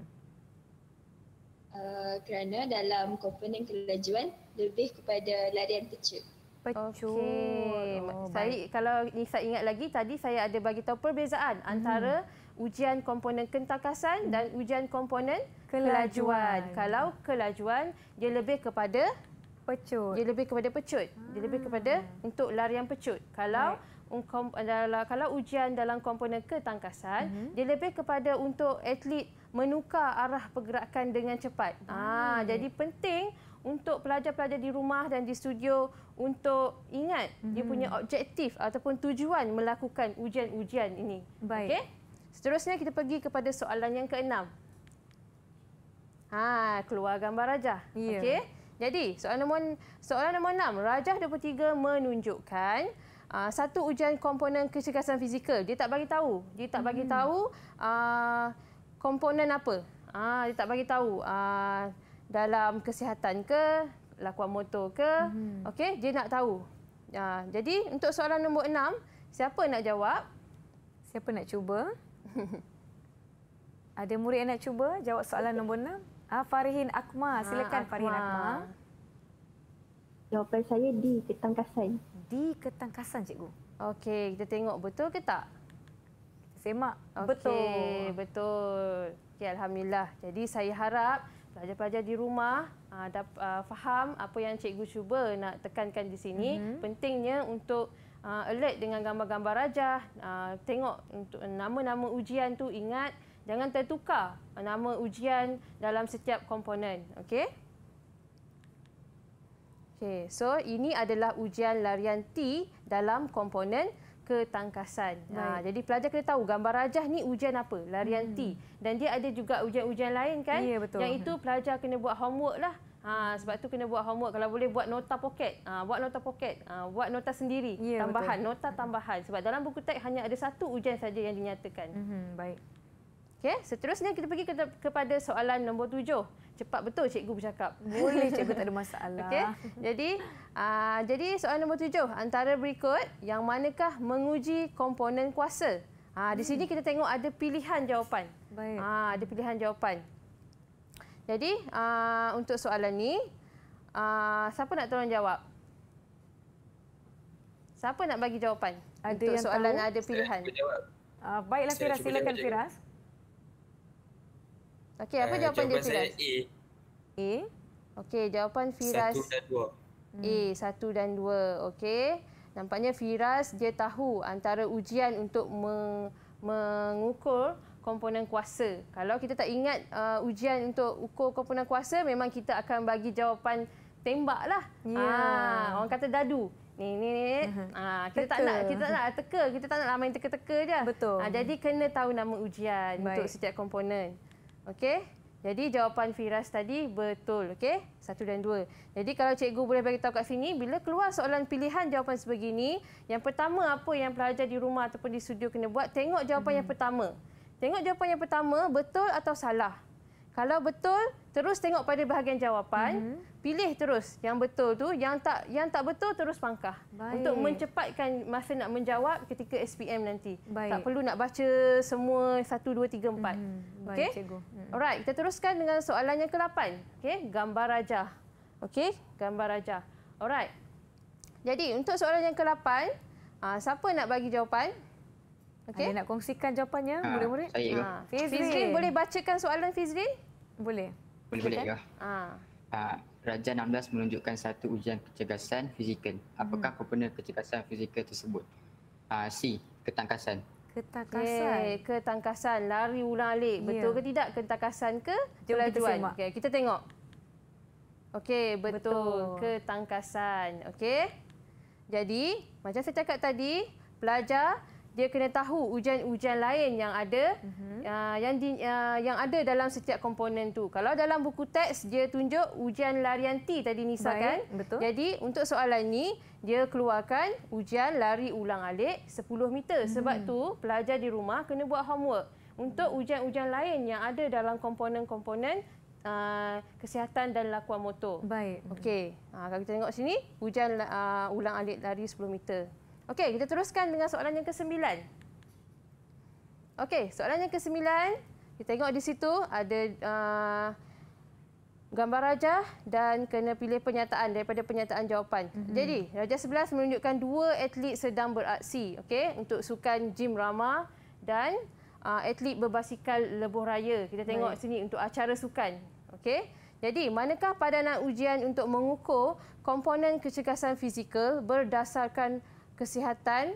Uh, kerana dalam komponen kelajuan lebih kepada larian pecut. Pecu. Okay. Oh, saya baik. kalau ni saya ingat lagi tadi saya ada bagi tahu perbezaan hmm. antara ujian komponen kentakasan dan ujian komponen kelajuan. kelajuan. Kalau kelajuan dia lebih kepada pecut. Dia lebih kepada pecut. Hmm. Dia lebih hmm. kepada untuk larian pecut. Kalau kalau kalau ujian dalam komponen ketangkasan hmm. dia lebih kepada untuk atlet menukar arah pergerakan dengan cepat. Ah, hmm. Ah, jadi penting untuk pelajar-pelajar di rumah dan di studio untuk ingat hmm. dia punya objektif ataupun tujuan melakukan ujian-ujian ini. Baik. Okay? Seterusnya kita pergi kepada soalan yang keenam. Ha, keluar gambar rajah. Yeah. Okey. Jadi, soalan nombor soalan nombor 6, rajah 23 menunjukkan uh, satu ujian komponen kecergasan fizikal. Dia tak bagi tahu. Dia tak bagi hmm. tahu uh, komponen apa? Ah, dia tak bagi tahu. Ah, dalam kesihatan ke, lakuan motor ke? Mm-hmm. Okey, dia nak tahu. Ah, jadi untuk soalan nombor enam, siapa nak jawab? Siapa nak cuba? Ada murid yang nak cuba jawab soalan nombor enam? Ah, Farihin Akma, ah, silakan ah, Akma. Farihin Akma. Jawapan saya di ketangkasan. Di ketangkasan, cikgu. Okey, kita tengok betul ke tak? semak. Okay, betul. Betul. Okay, ya, Alhamdulillah. Jadi saya harap pelajar-pelajar di rumah uh, ah, dah ah, uh, faham apa yang cikgu cuba nak tekankan di sini. Mm -hmm. Pentingnya untuk uh, alert dengan gambar-gambar rajah. Uh, tengok untuk nama-nama ujian tu ingat. Jangan tertukar nama ujian dalam setiap komponen. Okay? Okay, so ini adalah ujian larian T dalam komponen ketangkasan. Ha, jadi pelajar kena tahu gambar rajah ni ujian apa, larian hmm. T. Dan dia ada juga ujian-ujian lain kan. Ya, betul. Yang itu pelajar kena buat homework lah. Ha, sebab tu kena buat homework. Kalau boleh buat nota poket. Ha, buat nota poket. Ha, buat nota sendiri. Ya, tambahan. Betul. Nota tambahan. Sebab dalam buku teks hanya ada satu ujian saja yang dinyatakan. Hmm, baik. Okey, seterusnya kita pergi ke, kepada soalan nombor tujuh. Cepat betul cikgu bercakap. Boleh cikgu tak ada masalah. Okey. Jadi, aa, ah, jadi soalan nombor tujuh. antara berikut yang manakah menguji komponen kuasa? Ha, di sini kita tengok ada pilihan jawapan. Baik. Ha, ada pilihan jawapan. Jadi, aa, untuk soalan ni, aa, siapa nak tolong jawab? Siapa nak bagi jawapan? Ada untuk yang soalan tahu? ada pilihan. Saya, baiklah Firas, silakan Firas. Jawab. Okey, apa uh, jawapan, jawapan dia, Firas? Jawapan saya A. A? Okey, jawapan Firas... Satu dan dua. A, satu dan dua. Okey. Nampaknya Firas dia tahu antara ujian untuk mengukur komponen kuasa. Kalau kita tak ingat uh, ujian untuk ukur komponen kuasa, memang kita akan bagi jawapan tembak lah. Yeah. Ya. Ha, orang kata dadu. Ni ni ni. Ha, kita teka. tak nak kita tak nak teka, kita tak nak main teka-teka je. Betul. Ah, jadi kena tahu nama ujian Baik. untuk setiap komponen. Okey. Jadi jawapan Firas tadi betul, okey? Satu dan dua. Jadi kalau cikgu boleh bagi tahu kat sini bila keluar soalan pilihan jawapan sebegini, yang pertama apa yang pelajar di rumah ataupun di studio kena buat? Tengok jawapan hmm. yang pertama. Tengok jawapan yang pertama betul atau salah. Kalau betul, terus tengok pada bahagian jawapan, mm -hmm. pilih terus yang betul tu, yang tak yang tak betul terus pangkah. Baik. Untuk mencepatkan masa nak menjawab ketika SPM nanti. Baik. Tak perlu nak baca semua 1 2 3 4. Mm -hmm. Baik, okay? Mm -hmm. Alright, kita teruskan dengan soalan yang ke-8. Okey, gambar raja. Okey, gambar raja. Alright. Jadi, untuk soalan yang ke-8, ah, siapa nak bagi jawapan? Okay. Ada nak kongsikan jawapannya, ha, ah, murid-murid? Saya ha, ah, Fizrin. Fizrin, boleh bacakan soalan Fizrin? Boleh. Boleh-boleh Ha. Ya. Ha, ah. Raja 16 menunjukkan satu ujian kecergasan fizikal. Apakah hmm. komponen kecergasan fizikal tersebut? Ha, C, ketangkasan. Ketangkasan. Okay. Ketangkasan, lari ulang alik. Yeah. Betul ke tidak? Ketangkasan ke? Jom kelajuan. kita okay, Kita tengok. Okey, betul. betul. Ketangkasan. Okey. Jadi, macam saya cakap tadi, pelajar dia kena tahu ujian-ujian lain yang ada mm-hmm. uh, yang di, uh, yang ada dalam setiap komponen tu. Kalau dalam buku teks dia tunjuk ujian larian T tadi Nisa Baik. kan. Betul. Jadi untuk soalan ni dia keluarkan ujian lari ulang-alik 10 meter. Mm-hmm. Sebab tu pelajar di rumah kena buat homework untuk ujian-ujian lain yang ada dalam komponen-komponen Uh, kesihatan dan lakuan motor. Baik. Okey. uh, kalau kita tengok sini, hujan uh, ulang alik lari 10 meter. Okey, kita teruskan dengan soalan yang kesembilan. Okey, soalan yang kesembilan. Kita tengok di situ ada uh, gambar rajah dan kena pilih pernyataan daripada pernyataan jawapan. Mm -hmm. Jadi, rajah sebelas menunjukkan dua atlet sedang beraksi. Okey, untuk sukan gym Rama dan uh, atlet berbasikal lebuh raya. Kita tengok Baik. sini untuk acara sukan. Okey. Jadi, manakah padanan ujian untuk mengukur komponen kecergasan fizikal berdasarkan kesihatan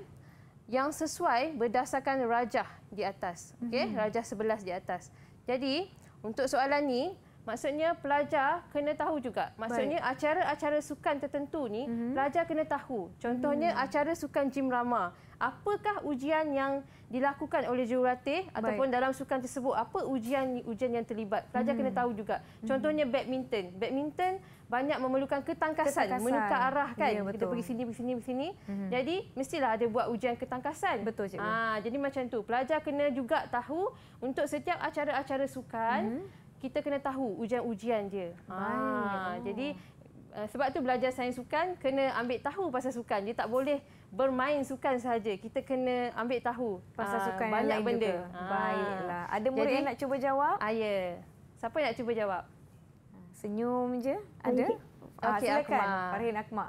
yang sesuai berdasarkan rajah di atas. Okey, mm-hmm. rajah 11 di atas. Jadi, untuk soalan ni, maksudnya pelajar kena tahu juga. Maksudnya acara-acara sukan tertentu ni mm-hmm. pelajar kena tahu. Contohnya mm-hmm. acara sukan gym rama. Apakah ujian yang dilakukan oleh jurulatih ataupun dalam sukan tersebut apa ujian ujian yang terlibat? Pelajar mm-hmm. kena mhm. tahu juga. Mhm. Contohnya badminton. Badminton banyak memerlukan ketangkasan, ketangkasan. menukar arah kan. Ya, Kita pergi sini, pergi sini, pergi sini. Hmm. Jadi mestilah ada buat ujian ketangkasan. Betul cikgu. Ah, jadi macam tu. Pelajar kena juga tahu untuk setiap acara-acara sukan, hmm. kita kena tahu ujian-ujian dia. Ah, Baik. oh. jadi eh, sebab tu belajar sains sukan kena ambil tahu pasal sukan. Dia tak boleh bermain sukan saja. Kita kena ambil tahu pasal ah, sukan aa, banyak benda. Aa, ah. Baiklah. Ada murid jadi, yang nak cuba jawab? Ah ya. Siapa nak cuba jawab? Senyum je. Oh, ada? Okay ya. ah, silakan. Farhin Akma.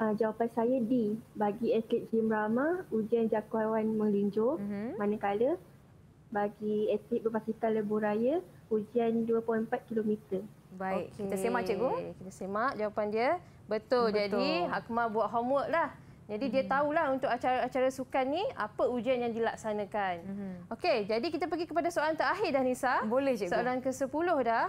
Uh, ah, jawapan saya D. Bagi atlet gym ramah, ujian jangkauan melinjur. Uh-huh. Mhm. Manakala bagi atlet berpasukan lebur raya, ujian 2.4 km. Baik, okay. kita semak cikgu. Kita semak jawapan dia. Betul. Betul. Jadi, Akmal buat homework lah. Jadi mm -hmm. dia tahulah untuk acara-acara sukan ni apa ujian yang dilaksanakan. Mm -hmm. Okey, jadi kita pergi kepada soalan terakhir dah Nisa. Boleh cikgu. Soalan ke-10 dah.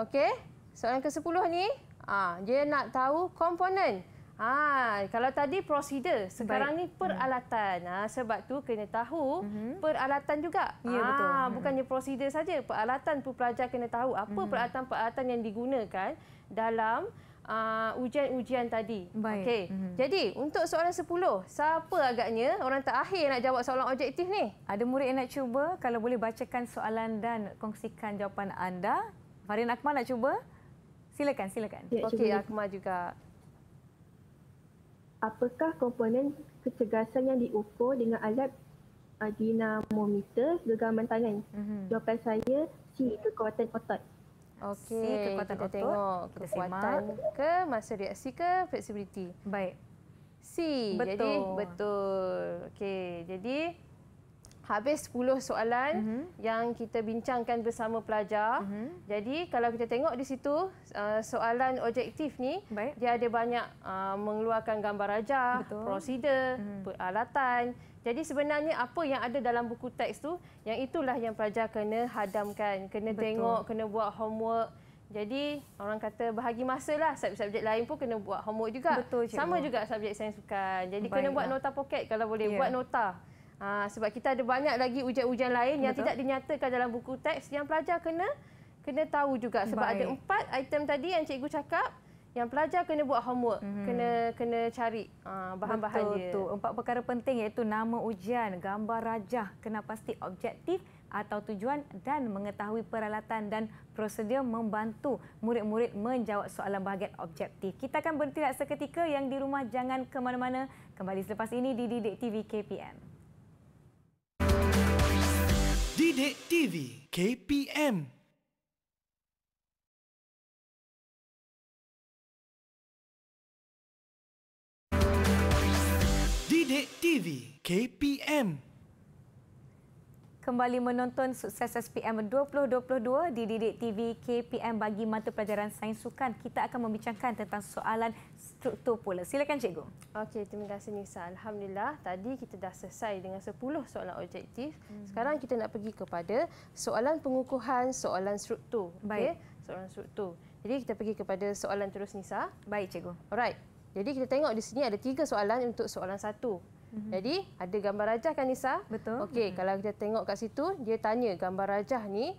Okey. Soalan ke-10 ni, ah dia nak tahu komponen. Ah, kalau tadi prosedur, sekarang Baik. ni peralatan. Mm sebab tu kena tahu mm -hmm. peralatan juga. ah, betul. Ah, bukannya mm -hmm. prosedur saja, peralatan pun pelajar kena tahu apa hmm. peralatan-peralatan mm -hmm. yang digunakan dalam uh, ujian-ujian tadi. okay. Mm-hmm. Jadi untuk soalan 10, siapa agaknya orang terakhir nak jawab soalan objektif ni? Ada murid yang nak cuba, kalau boleh bacakan soalan dan kongsikan jawapan anda. Farin Akmal nak cuba? Silakan, silakan. Ya, Okey, Akmal juga. Apakah komponen kecergasan yang diukur dengan alat ah, dinamometer gegaman tangan? Mm-hmm. Jawapan saya C, kekuatan otot. Okey, kekuatan kita otot, tengok kita kekuatan simak. ke masa reaksi ke flexibility. Baik. C. Betul. Jadi betul. Okey, jadi habis 10 soalan mm-hmm. yang kita bincangkan bersama pelajar. Mm-hmm. Jadi kalau kita tengok di situ uh, soalan objektif ni Baik. dia ada banyak uh, mengeluarkan gambar rajah, prosedur, mm-hmm. peralatan jadi sebenarnya apa yang ada dalam buku teks tu, yang itulah yang pelajar kena hadamkan, kena Betul. tengok, kena buat homework. Jadi orang kata bahagi masalah subjek-subjek lain pun kena buat homework juga. Betul, Sama juga subjek saya suka. Jadi Baiklah. kena buat nota poket kalau boleh yeah. buat nota. Ha, sebab kita ada banyak lagi ujian-ujian lain Betul. yang tidak dinyatakan dalam buku teks yang pelajar kena kena tahu juga sebab Baik. ada empat item tadi yang cikgu cakap yang pelajar kena buat homework, mm -hmm. kena kena cari ah, bahan-bahan uh, dia. Betul, empat perkara penting iaitu nama ujian, gambar rajah, kena pasti objektif atau tujuan dan mengetahui peralatan dan prosedur membantu murid-murid menjawab soalan bahagian objektif. Kita akan bertirak seketika yang di rumah jangan ke mana-mana. Kembali selepas ini di Didik TV KPM. Didik TV KPM Didik TV KPM Kembali menonton sukses SPM 2022 di Didik TV KPM bagi mata pelajaran sains sukan. Kita akan membincangkan tentang soalan struktur pola. Silakan cikgu. Okey, terima kasih Nisa. Alhamdulillah, tadi kita dah selesai dengan 10 soalan objektif. Hmm. Sekarang kita nak pergi kepada soalan pengukuhan, soalan struktur. Okay? Baik. Soalan struktur. Jadi kita pergi kepada soalan terus Nisa. Baik cikgu. Alright. Jadi kita tengok di sini ada tiga soalan untuk soalan satu. Mm -hmm. Jadi ada gambar rajah kan Nisa? Betul. Okey, mm -hmm. kalau kita tengok kat situ, dia tanya gambar rajah ni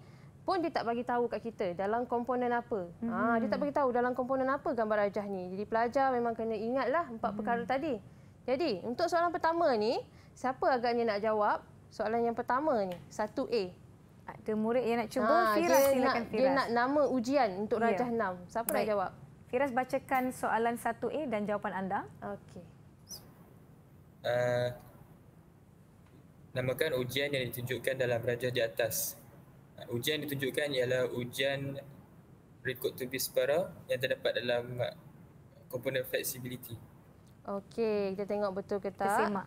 pun dia tak bagi tahu kat kita dalam komponen apa. Mm -hmm. ha, dia tak bagi tahu dalam komponen apa gambar rajah ni. Jadi pelajar memang kena ingatlah empat mm -hmm. perkara tadi. Jadi untuk soalan pertama ni, siapa agaknya nak jawab soalan yang pertama ni? satu a Ada murid yang nak cuba, ha, ah, Firas silakan Firas. Dia nak nama ujian untuk rajah yeah. 6. Siapa Baik. nak jawab? Firas bacakan soalan 1A dan jawapan anda. Okey. Uh, namakan ujian yang ditunjukkan dalam rajah di atas. Uh, ujian ditunjukkan ialah ujian rekod tubis para yang terdapat dalam uh, komponen flexibility. Okey, kita tengok betul ke tak. Kesemak.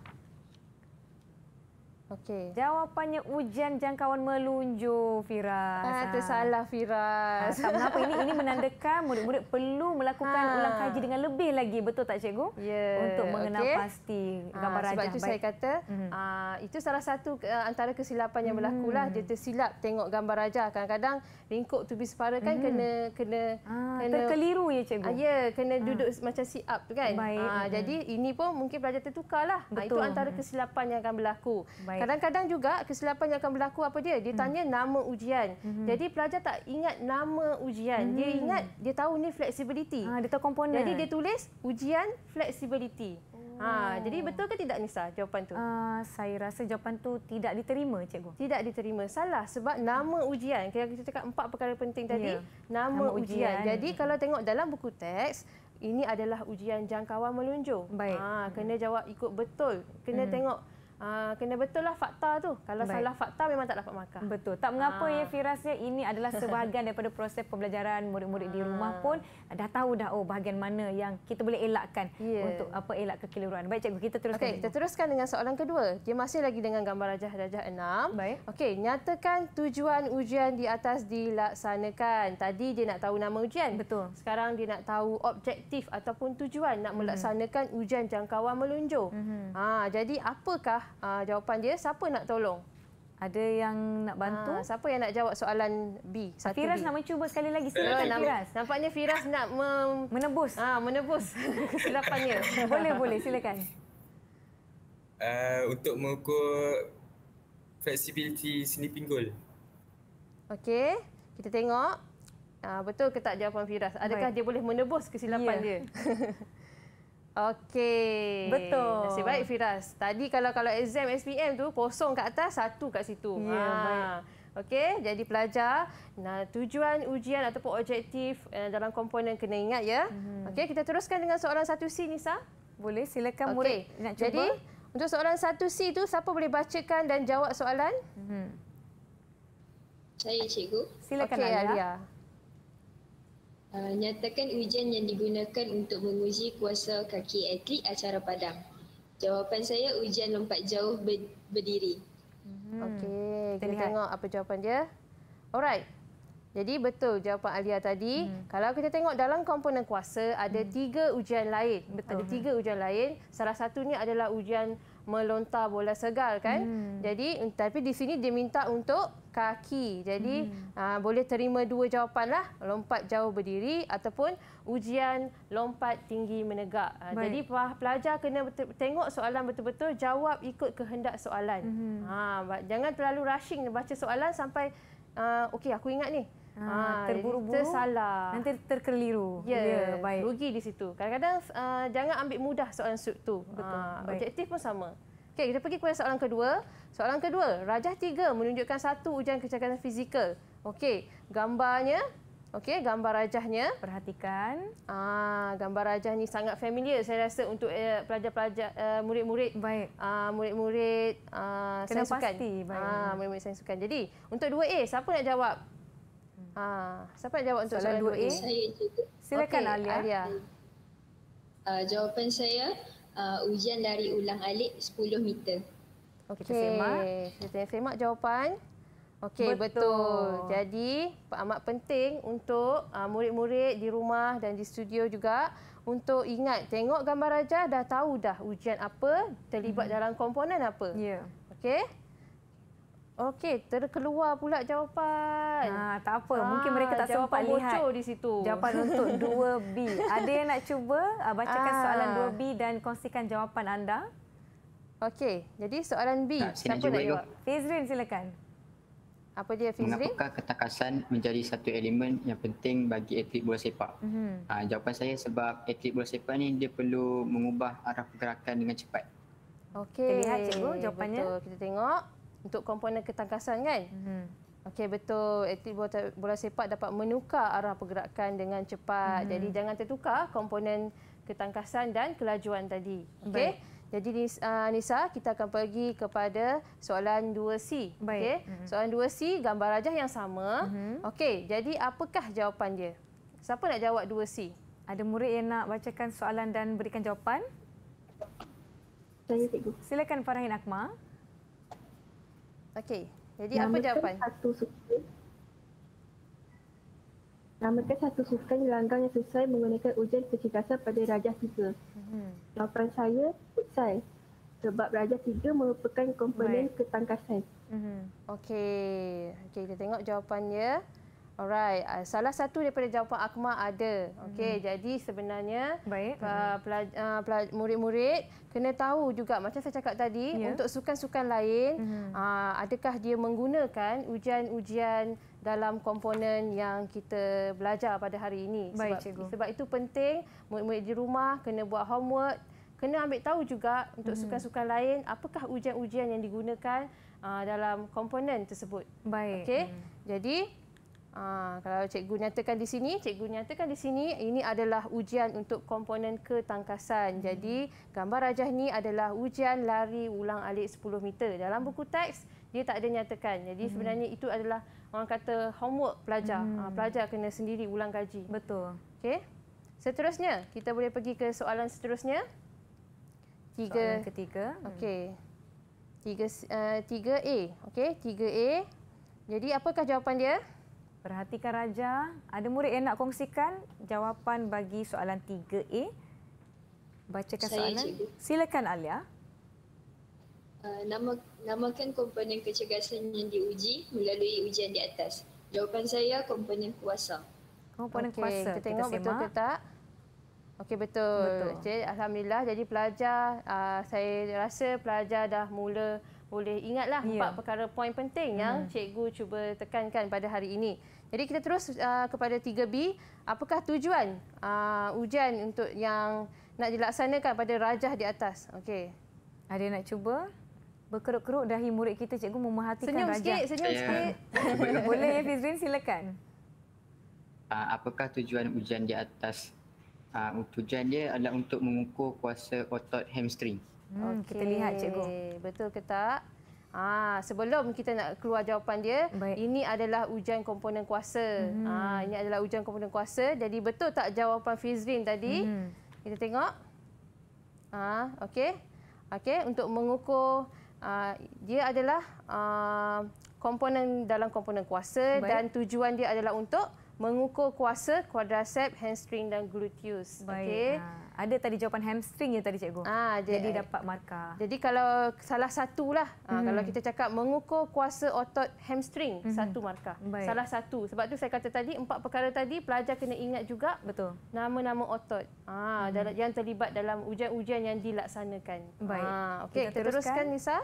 Okey. Jawapannya ujian jangkauan meluncur, Firas. Ah, tersalah, Firas. Ah, tak Ini, ini menandakan murid-murid perlu melakukan ah. ulang kaji dengan lebih lagi. Betul tak, Cikgu? Ya. Yeah. Untuk mengenal okay. pasti gambar ah, Sebab itu saya kata, mm. ah, itu salah satu uh, antara kesilapan yang berlaku. Mm. Dia hmm. tersilap tengok gambar raja. Kadang-kadang ringkuk tubi separa kan mm. kena... kena, ah, kena terkeliru ya, Cikgu? Ah, ya, kena ah. duduk macam sit up tu kan. Baik. Ah, mm. Jadi hmm. ini pun mungkin pelajar tertukarlah. Ah, Betul. itu antara hmm. kesilapan yang akan berlaku. Baik. Kadang-kadang juga kesilapan yang akan berlaku apa dia? Dia hmm. tanya hmm. nama ujian. Hmm. Jadi pelajar tak ingat nama ujian. Hmm. Dia ingat dia tahu ni flexibility. Ha, dia tahu komponen. Jadi dia tulis ujian flexibility. Ha, jadi betul ke tidak Nisa jawapan tu? Uh, saya rasa jawapan tu tidak diterima cikgu. Tidak diterima. Salah sebab nama ujian. Kita kita cakap empat perkara penting tadi. Yeah. Nama, nama ujian. ujian. Jadi kalau tengok dalam buku teks, ini adalah ujian jangkauan melunjur. Baik. Ha, kena jawab ikut betul. Kena hmm. tengok uh, kena betul lah fakta tu. Kalau Baik. salah fakta memang tak dapat markah. Betul. Tak mengapa ha. ya Firasnya ini adalah sebahagian daripada proses pembelajaran murid-murid ha. di rumah ah. pun dah tahu dah oh bahagian mana yang kita boleh elakkan yeah. untuk apa elak kekeliruan. Baik cikgu kita teruskan. Okey, kita teruskan dengan soalan kedua. Dia masih lagi dengan gambar rajah darjah 6. Baik. Okey, nyatakan tujuan ujian di atas dilaksanakan. Tadi dia nak tahu nama ujian. Betul. Sekarang dia nak tahu objektif ataupun tujuan nak hmm. melaksanakan hmm ujian jangkauan melunjur. Mm-hmm. Ha, jadi apakah uh, jawapan dia siapa nak tolong ada yang nak ah, bantu? Ha, siapa yang nak jawab soalan B? Satu Firas B. nak mencuba sekali lagi. Silakan Nampak, Firas. Nampaknya Firas nak mem... menebus. Ah, ha, menebus kesilapannya. boleh, boleh. Silakan. Uh, untuk mengukur fleksibiliti sini pinggul. Okey. Kita tengok. Uh, betul ke tak jawapan Firas? Adakah Baik. dia boleh menebus kesilapan yeah. dia? Okey. Betul. Nasib baik Firas. Tadi kalau kalau exam SPM tu kosong kat atas, satu kat situ. Ya, yeah, ha. baik. Okey, jadi pelajar, nah tujuan ujian ataupun objektif eh, dalam komponen kena ingat ya. Hmm. Okey, kita teruskan dengan soalan 1C Nisa. Boleh, silakan murid nak cuba. Jadi, untuk soalan 1C tu siapa boleh bacakan dan jawab soalan? Hmm. Saya cikgu. Silakan okay, Alia. Okey, Alia. Eh, nyatakan ujian yang digunakan untuk menguji kuasa kaki atlet acara padang. Jawapan saya ujian lompat jauh ber- berdiri. Hmm. Okey, kita Terlihat. tengok apa jawapan dia. Alright. Jadi betul jawapan Alia tadi. Hmm. Kalau kita tengok dalam komponen kuasa ada hmm. tiga ujian lain. Betul. Ada tiga ujian lain. Salah satunya adalah ujian melontar bola segal kan. Hmm. Jadi mm, tapi di sini dia minta untuk kaki. Jadi hmm. aa, ah, boleh terima dua jawapan lah. lompat jauh berdiri ataupun ujian lompat tinggi menegak. Ah, Baik. Jadi pelajar kena tengok soalan betul-betul, jawab ikut kehendak soalan. Hmm. Ha, jangan terlalu rushing baca soalan sampai Uh, okey aku ingat ni Ha, terburu-buru. Tersalah. Nanti terkeliru. Ya, yeah, yeah, baik. Rugi di situ. Kadang-kadang uh, jangan ambil mudah soalan sub tu. Betul. Ha, objektif pun sama. Okey, kita pergi kepada soalan kedua. Soalan kedua, rajah tiga menunjukkan satu ujian kecerdasan fizikal. Okey, gambarnya Okey, gambar rajahnya. Perhatikan. Ah, gambar rajah ni sangat familiar saya rasa untuk eh, pelajar-pelajar uh, murid-murid. Baik. Ah, murid-murid ah uh, sains sukan. Ah, murid-murid sains sukan. Jadi, untuk 2A, siapa nak jawab? Ha, siapa jawab untuk soalan 2A? 2A? Silakan okay, Alia. Alia. Uh, hmm. ah, jawapan saya uh, ujian dari ulang alik 10 meter. Okey, okay. Saya semak. Kita semak jawapan. Okey, betul. betul. Jadi, amat penting untuk murid-murid uh, di rumah dan di studio juga untuk ingat tengok gambar rajah dah tahu dah ujian apa, terlibat hmm. dalam komponen apa. Ya. Yeah. Okey. Okey, terkeluar pula jawapan. Ha, tak apa, ha, mungkin mereka tak sempat lihat di situ. jawapan untuk 2B. Ada yang nak cuba uh, bacakan ha. soalan 2B dan kongsikan jawapan anda? Okey, jadi soalan B. Ha, Siapa nak jawab? Dulu. Fizrin, silakan. Apa dia, Fizrin? Mengapakah ketakasan menjadi satu elemen yang penting bagi atlet bola sepak? Mm -hmm. ha, jawapan saya sebab atlet bola sepak ni dia perlu mengubah arah pergerakan dengan cepat. Okey, lihat cikgu jawapannya. Betul, kita tengok untuk komponen ketangkasan kan. Mm-hmm. Okey betul aktif bola, bola sepak dapat menukar arah pergerakan dengan cepat. Mm-hmm. Jadi jangan tertukar komponen ketangkasan dan kelajuan tadi. Okey. Jadi ah, Nisa, kita akan pergi kepada soalan 2C. Baik. Mm-hmm. Soalan 2C, gambar rajah yang sama. Uh-huh. Okey, jadi apakah jawapan dia? Siapa nak jawab 2C? Ada murid yang nak bacakan soalan dan berikan jawapan? Saya, Cikgu. Silakan Farahin Akmal. Okey. Jadi namakan apa jawapan? Satu sukan. Namakan satu sukan gelanggang yang sesuai menggunakan ujian kecerdasan pada rajah tiga. Hmm. Jawapan saya, futsal. Sebab rajah tiga merupakan komponen right. ketangkasan. Hmm. Okey. Okey, kita tengok jawapannya. Alright, uh, salah satu daripada jawapan Akma ada. Okey, hmm. jadi sebenarnya ah, ah, murid-murid uh, uh, kena tahu juga macam saya cakap tadi yeah. untuk sukan-sukan lain, hmm. uh, adakah dia menggunakan ujian-ujian dalam komponen yang kita belajar pada hari ini. Baik, sebab, cikgu. sebab itu penting murid-murid di rumah kena buat homework, kena ambil tahu juga untuk hmm. sukan-sukan hmm. lain apakah ujian-ujian yang digunakan uh, dalam komponen tersebut. Baik. Okey, hmm. jadi... Ha, kalau cikgu nyatakan di sini, cikgu nyatakan di sini, ini adalah ujian untuk komponen ketangkasan. Hmm. Jadi, gambar rajah ni adalah ujian lari ulang alik 10 meter. Dalam buku teks, dia tak ada nyatakan. Jadi, hmm. sebenarnya itu adalah orang kata homework pelajar. Ha, hmm. Ha, pelajar kena sendiri ulang kaji. Betul. Okay. Seterusnya, kita boleh pergi ke soalan seterusnya. Tiga. Soalan ketiga. Hmm. Okey. Tiga, uh, tiga A. Okey, tiga A. Jadi, apakah jawapan dia? Okey. Perhatikan Raja, ada murid yang nak kongsikan jawapan bagi soalan 3A. Bacakan Saya soalan. Cikgu. Silakan Alia. Uh, nama, namakan komponen kecergasan yang diuji melalui ujian di atas. Jawapan saya komponen kuasa. Komponen okay, kuasa. Kita tengok betul ke tak? Okey betul. betul. Jadi, Alhamdulillah jadi pelajar uh, saya rasa pelajar dah mula boleh ingatlah ya. empat perkara poin penting hmm. yang cikgu cuba tekankan pada hari ini. Jadi kita terus uh, kepada 3B, apakah tujuan uh, ujian untuk yang nak dilaksanakan pada rajah di atas? Okey. Ada nak cuba? Berkeruk-keruk dahi murid kita cikgu memerhatikan senyum rajah. Sikit, senyum ya. sikit, senyum sikit. Boleh Fizrin silakan. Uh, apakah tujuan ujian di atas? Uh, tujuan dia adalah untuk mengukur kuasa otot hamstring. Hmm, okay. Kita lihat cikgu. Betul ke tak? Ah, sebelum kita nak keluar jawapan dia, Baik. ini adalah ujian komponen kuasa. Hmm. Ah, ini adalah ujian komponen kuasa. Jadi betul tak jawapan Fizrin tadi? Hmm. Kita tengok. Ah, ha, okay, okay untuk mengukur ah, dia adalah ah, komponen dalam komponen kuasa Baik. dan tujuan dia adalah untuk mengukur kuasa quadriceps, hamstring dan gluteus. Okey. Ha. Ada tadi jawapan hamstring ya tadi cikgu. Ah, jadi, jadi dapat markah. Jadi kalau salah satulah, ha, hmm. kalau kita cakap mengukur kuasa otot hamstring, hmm. satu markah. Baik. Salah satu. Sebab tu saya kata tadi empat perkara tadi pelajar kena ingat juga. Betul. Nama-nama otot. Ah, hmm. yang terlibat dalam ujian-ujian yang dilaksanakan. Baik. Ah, okey, kita, kita teruskan Nisa.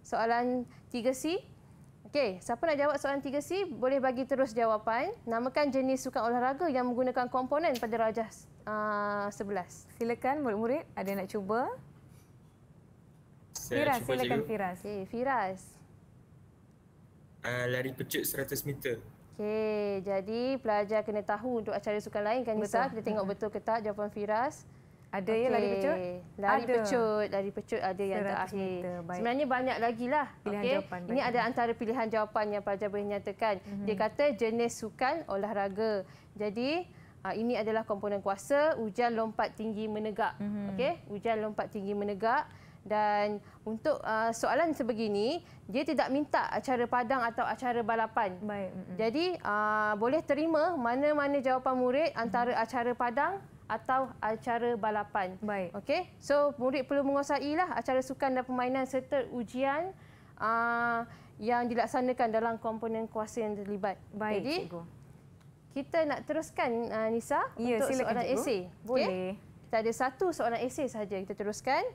Soalan 3C Okey, siapa nak jawab soalan 3C boleh bagi terus jawapan. Namakan jenis sukan olahraga yang menggunakan komponen pada rajah uh, ah, 11. Silakan murid-murid ada nak cuba. Saya silakan cikgu. Firas. Okey, Firas. Uh, ah, lari pecut 100 meter. Okey, jadi pelajar kena tahu untuk acara sukan lain kan Nisa? Kita tengok betul ke tak jawapan Firas. Ada okay. ya lari pecut? Lari ada. pecut, lari pecut ada yang terakhir. Sebenarnya banyak lagi lah. Pilihan okay. jawapan. Ini ada antara pilihan jawapan yang pelajar boleh nyatakan. Mm -hmm. Dia kata jenis sukan olahraga. Jadi ah, ini adalah komponen kuasa hujan lompat tinggi menegak. Mm -hmm. okay. Hujan lompat tinggi menegak. Dan untuk uh, soalan sebegini, dia tidak minta acara padang atau acara balapan. Baik. Jadi, uh, boleh terima mana-mana jawapan murid antara mhm. acara padang atau acara balapan. Baik. Okey. So murid perlu menguasailah acara sukan dan permainan serta ujian uh, yang dilaksanakan dalam komponen kuasa yang terlibat. Baik, Jadi, cikgu. Kita nak teruskan uh, Nisa ya, untuk silakan, soalan esei. Boleh. Okay. Kita ada satu soalan esei saja kita teruskan.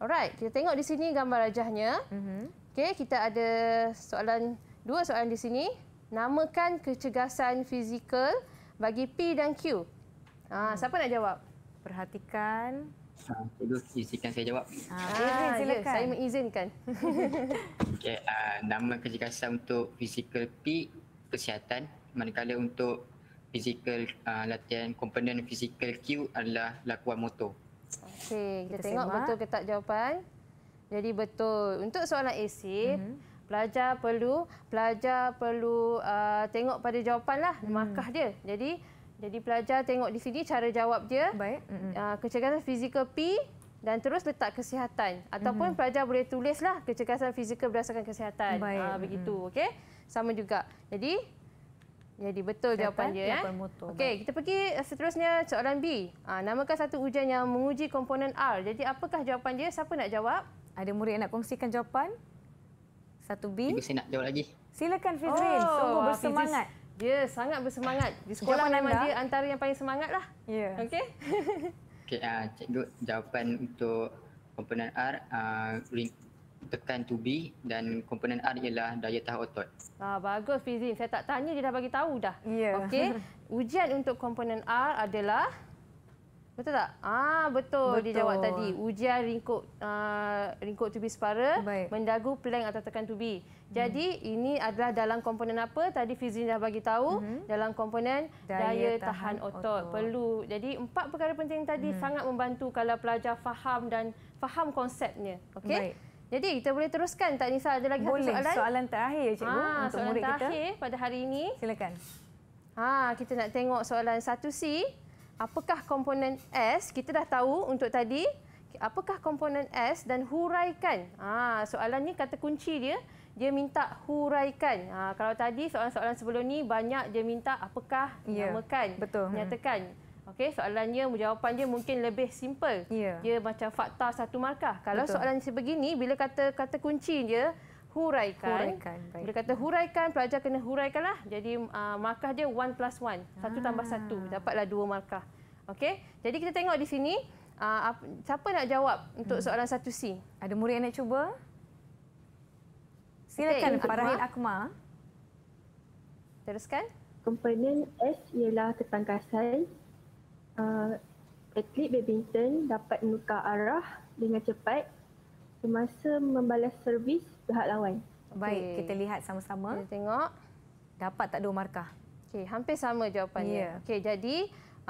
Alright, kita tengok di sini gambar rajahnya. Mhm. Mm Okey, kita ada soalan dua soalan di sini. Namakan kecergasan fizikal bagi P dan Q. Ah, hmm. siapa nak jawab? Perhatikan. Ah, dulu izinkan saya jawab. Ah, ah ya, silakan. Ya, saya mengizinkan. Okey, uh, nama kerja kasar untuk physical P kesihatan manakala untuk physical uh, ah, latihan komponen physical Q adalah lakuan motor. Okey, kita, kita tengok betul ke tak jawapan. Jadi betul. Untuk soalan AC, mm-hmm. pelajar perlu pelajar perlu uh, tengok pada jawapanlah mm. markah dia. Jadi jadi pelajar tengok di sini cara jawab dia. Baik. Mm -hmm. Ah, kecergasan fizikal P dan terus letak kesihatan. Ataupun mm -hmm. pelajar boleh tulislah kecergasan fizikal berdasarkan kesihatan. Baik. Aa, ah, begitu. Mm -hmm. okay? Sama juga. Jadi jadi betul Siapa? jawapan dia. Jawapan eh? motor. Okay, kita pergi eh, seterusnya soalan B. Aa, ah, namakan satu ujian yang menguji komponen R. Jadi apakah jawapan dia? Siapa nak jawab? Ada murid nak kongsikan jawapan? Satu B. Jadi saya nak jawab lagi. Silakan Fizrin. Oh, Sungguh bersemangat. Fizis dia sangat bersemangat. Di sekolah jawapan memang anda. dia antara yang paling semangat lah. Ya. Yeah. Okey. Okey, uh, cikgu jawapan untuk komponen R uh, tekan to be dan komponen R ialah daya tahan otot. Ah bagus Fizin. Saya tak tanya dia dah bagi tahu dah. Yeah. Okey. Ujian untuk komponen R adalah Betul tak? Ah betul, betul. dia jawab tadi. Ujian ringkuk uh, ah, ringkuk tubi separa Baik. mendagu plank atau tekan tubi. Jadi hmm. ini adalah dalam komponen apa? Tadi Fizin dah bagi tahu hmm. dalam komponen daya, daya tahan, tahan otot. otot. Perlu. Jadi empat perkara penting tadi hmm. sangat membantu kalau pelajar faham dan faham konsepnya. Okey. Jadi kita boleh teruskan Tak Nisa ada lagi boleh. satu soalan? Boleh. Soalan terakhir ya cikgu ha, untuk soalan murid terakhir kita. pada hari ini. Silakan. Ha, kita nak tengok soalan 1C. Apakah komponen S? Kita dah tahu untuk tadi. Apakah komponen S dan huraikan? Ha, soalan ni kata kunci dia dia minta huraikan. Ha, kalau tadi soalan-soalan sebelum ni banyak dia minta apakah ya. namakan, Betul. Hmm. nyatakan. Okey, soalannya jawapan dia mungkin lebih simple. Ya. Dia macam fakta satu markah. Kalau Betul. soalan sebegini bila kata kata kunci dia huraikan. huraikan. Bila kata huraikan pelajar kena huraikanlah. Jadi uh, markah dia 1 plus 1. Satu ah. tambah satu dapatlah dua markah. Okey. Jadi kita tengok di sini Uh, siapa nak jawab untuk hmm. soalan satu c Ada murid yang nak cuba? Silakan Farahid Akma. Teruskan. Komponen S ialah ketangkasan. Uh, atlet badminton dapat muka arah dengan cepat semasa membalas servis pihak lawan. Baik, okay. kita lihat sama-sama. Kita tengok. Dapat tak dua markah? Okay, hampir sama jawapannya. Yeah. Okey, jadi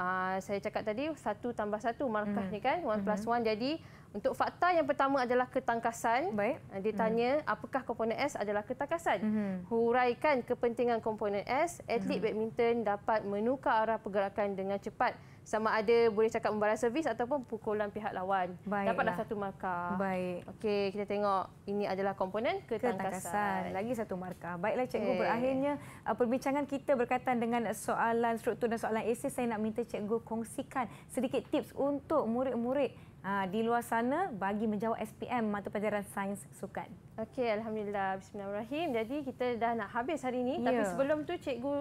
uh, saya cakap tadi satu tambah satu markah mm. ni kan. One mm-hmm. plus hmm. one jadi untuk fakta yang pertama adalah ketangkasan. Baik. Ah, dia tanya hmm. apakah komponen S adalah ketangkasan. Hmm. Huraikan kepentingan komponen S, atlet hmm. badminton dapat menukar arah pergerakan dengan cepat sama ada boleh cakap membalas servis ataupun pukulan pihak lawan. Baiklah. Dapatlah satu markah. Baik. Okey, kita tengok ini adalah komponen ketangkasan. ketangkasan. Lagi satu markah. Baiklah cikgu, berakhirnya uh, perbincangan kita berkaitan dengan soalan struktur dan soalan esei saya nak minta cikgu kongsikan sedikit tips untuk murid-murid uh, di luar sana bagi menjawab SPM mata pelajaran sains sukan. Okey, alhamdulillah bismillahirrahmanirrahim. Jadi kita dah nak habis hari ini yeah. tapi ya. sebelum tu cikgu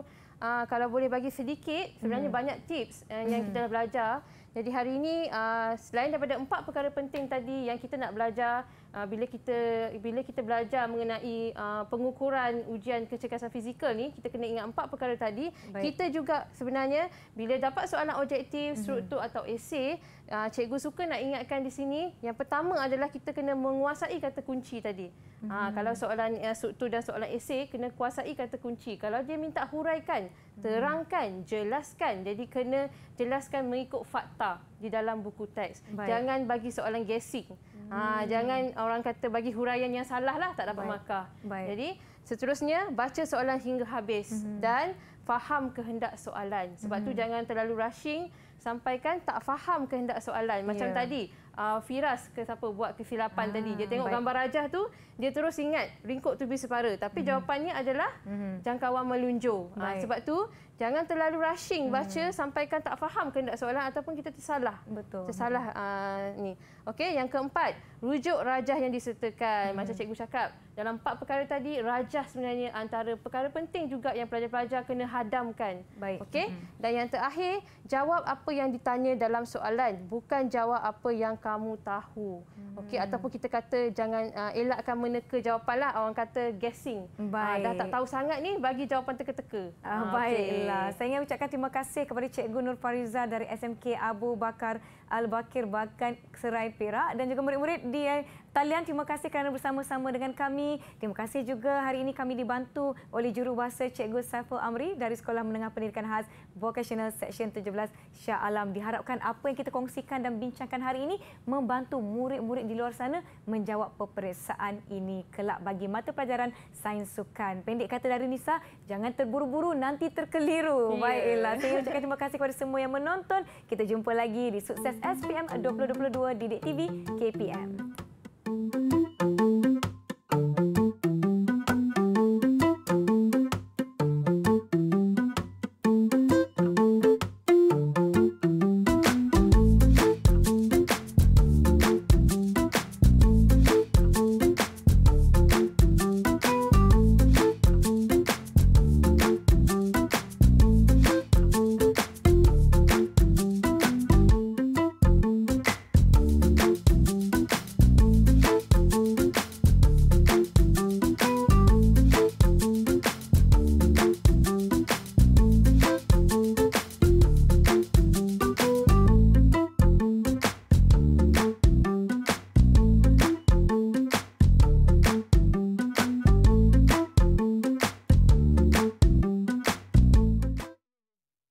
uh, kalau boleh bagi sedikit sebenarnya mm. banyak tips uh, yang mm. kita dah belajar. Jadi hari ini uh, selain daripada empat perkara penting tadi yang kita nak belajar Ah, bila kita bila kita belajar mengenai uh, pengukuran ujian kecerdasan fizikal ni kita kena ingat empat perkara tadi Baik. kita juga sebenarnya bila dapat soalan objektif mhm. struktur mm-hmm. atau esei uh, ah, cikgu suka nak ingatkan di sini yang pertama adalah kita kena menguasai kata kunci tadi mm-hmm. uh, kalau soalan uh, struktur dan soalan esei kena kuasai kata kunci kalau dia minta huraikan mhm. terangkan jelaskan jadi kena jelaskan mengikut fakta di dalam buku teks Baik. jangan bagi soalan guessing Ha, Jangan orang kata bagi huraian yang salah lah, tak dapat makar. Jadi seterusnya, baca soalan hingga habis hmm. dan faham kehendak soalan. Sebab hmm. tu jangan terlalu rushing sampaikan tak faham kehendak soalan. Macam yeah. tadi, uh, Firas ke siapa buat kesilapan ah, tadi. Dia ah, tengok baik. gambar rajah tu, dia terus ingat ringkuk tu bersepara. Tapi hmm. jawapannya adalah hmm. jangkauan melunjur. Ha, sebab tu Jangan terlalu rushing hmm. baca sampaikan tak faham kena soalan ataupun kita tersalah. Betul. Tersalah uh, ni. Okey, yang keempat, rujuk rajah yang disertakan. Hmm. Macam cikgu cakap, dalam empat perkara tadi, rajah sebenarnya antara perkara penting juga yang pelajar-pelajar kena hadamkan. Baik. Okey. Hmm. Dan yang terakhir, jawab apa yang ditanya dalam soalan, bukan jawab apa yang kamu tahu. Hmm. Okey, ataupun kita kata jangan uh, elakkan meneka jawapanlah. Orang kata guessing. Ah, baik. Uh, dah tak tahu sangat ni bagi jawapan teka-teka. Ah, uh, baik. Okay. Baiklah, saya ingin ucapkan terima kasih kepada Cikgu Nur Fariza dari SMK Abu Bakar Al-Bakir Bakan Serai Perak dan juga murid-murid di talian. Terima kasih kerana bersama-sama dengan kami. Terima kasih juga hari ini kami dibantu oleh jurubahasa Cikgu Saiful Amri dari Sekolah Menengah Pendidikan Khas Vocational Section 17 Shah Alam. Diharapkan apa yang kita kongsikan dan bincangkan hari ini membantu murid-murid di luar sana menjawab peperiksaan ini kelak bagi mata pelajaran Sains Sukan. Pendek kata dari Nisa, jangan terburu-buru nanti terkeliru. Yeah. Baiklah, saya ucapkan terima kasih kepada semua yang menonton. Kita jumpa lagi di Sukses SPM 2022 Didik TV KPM. Thank you.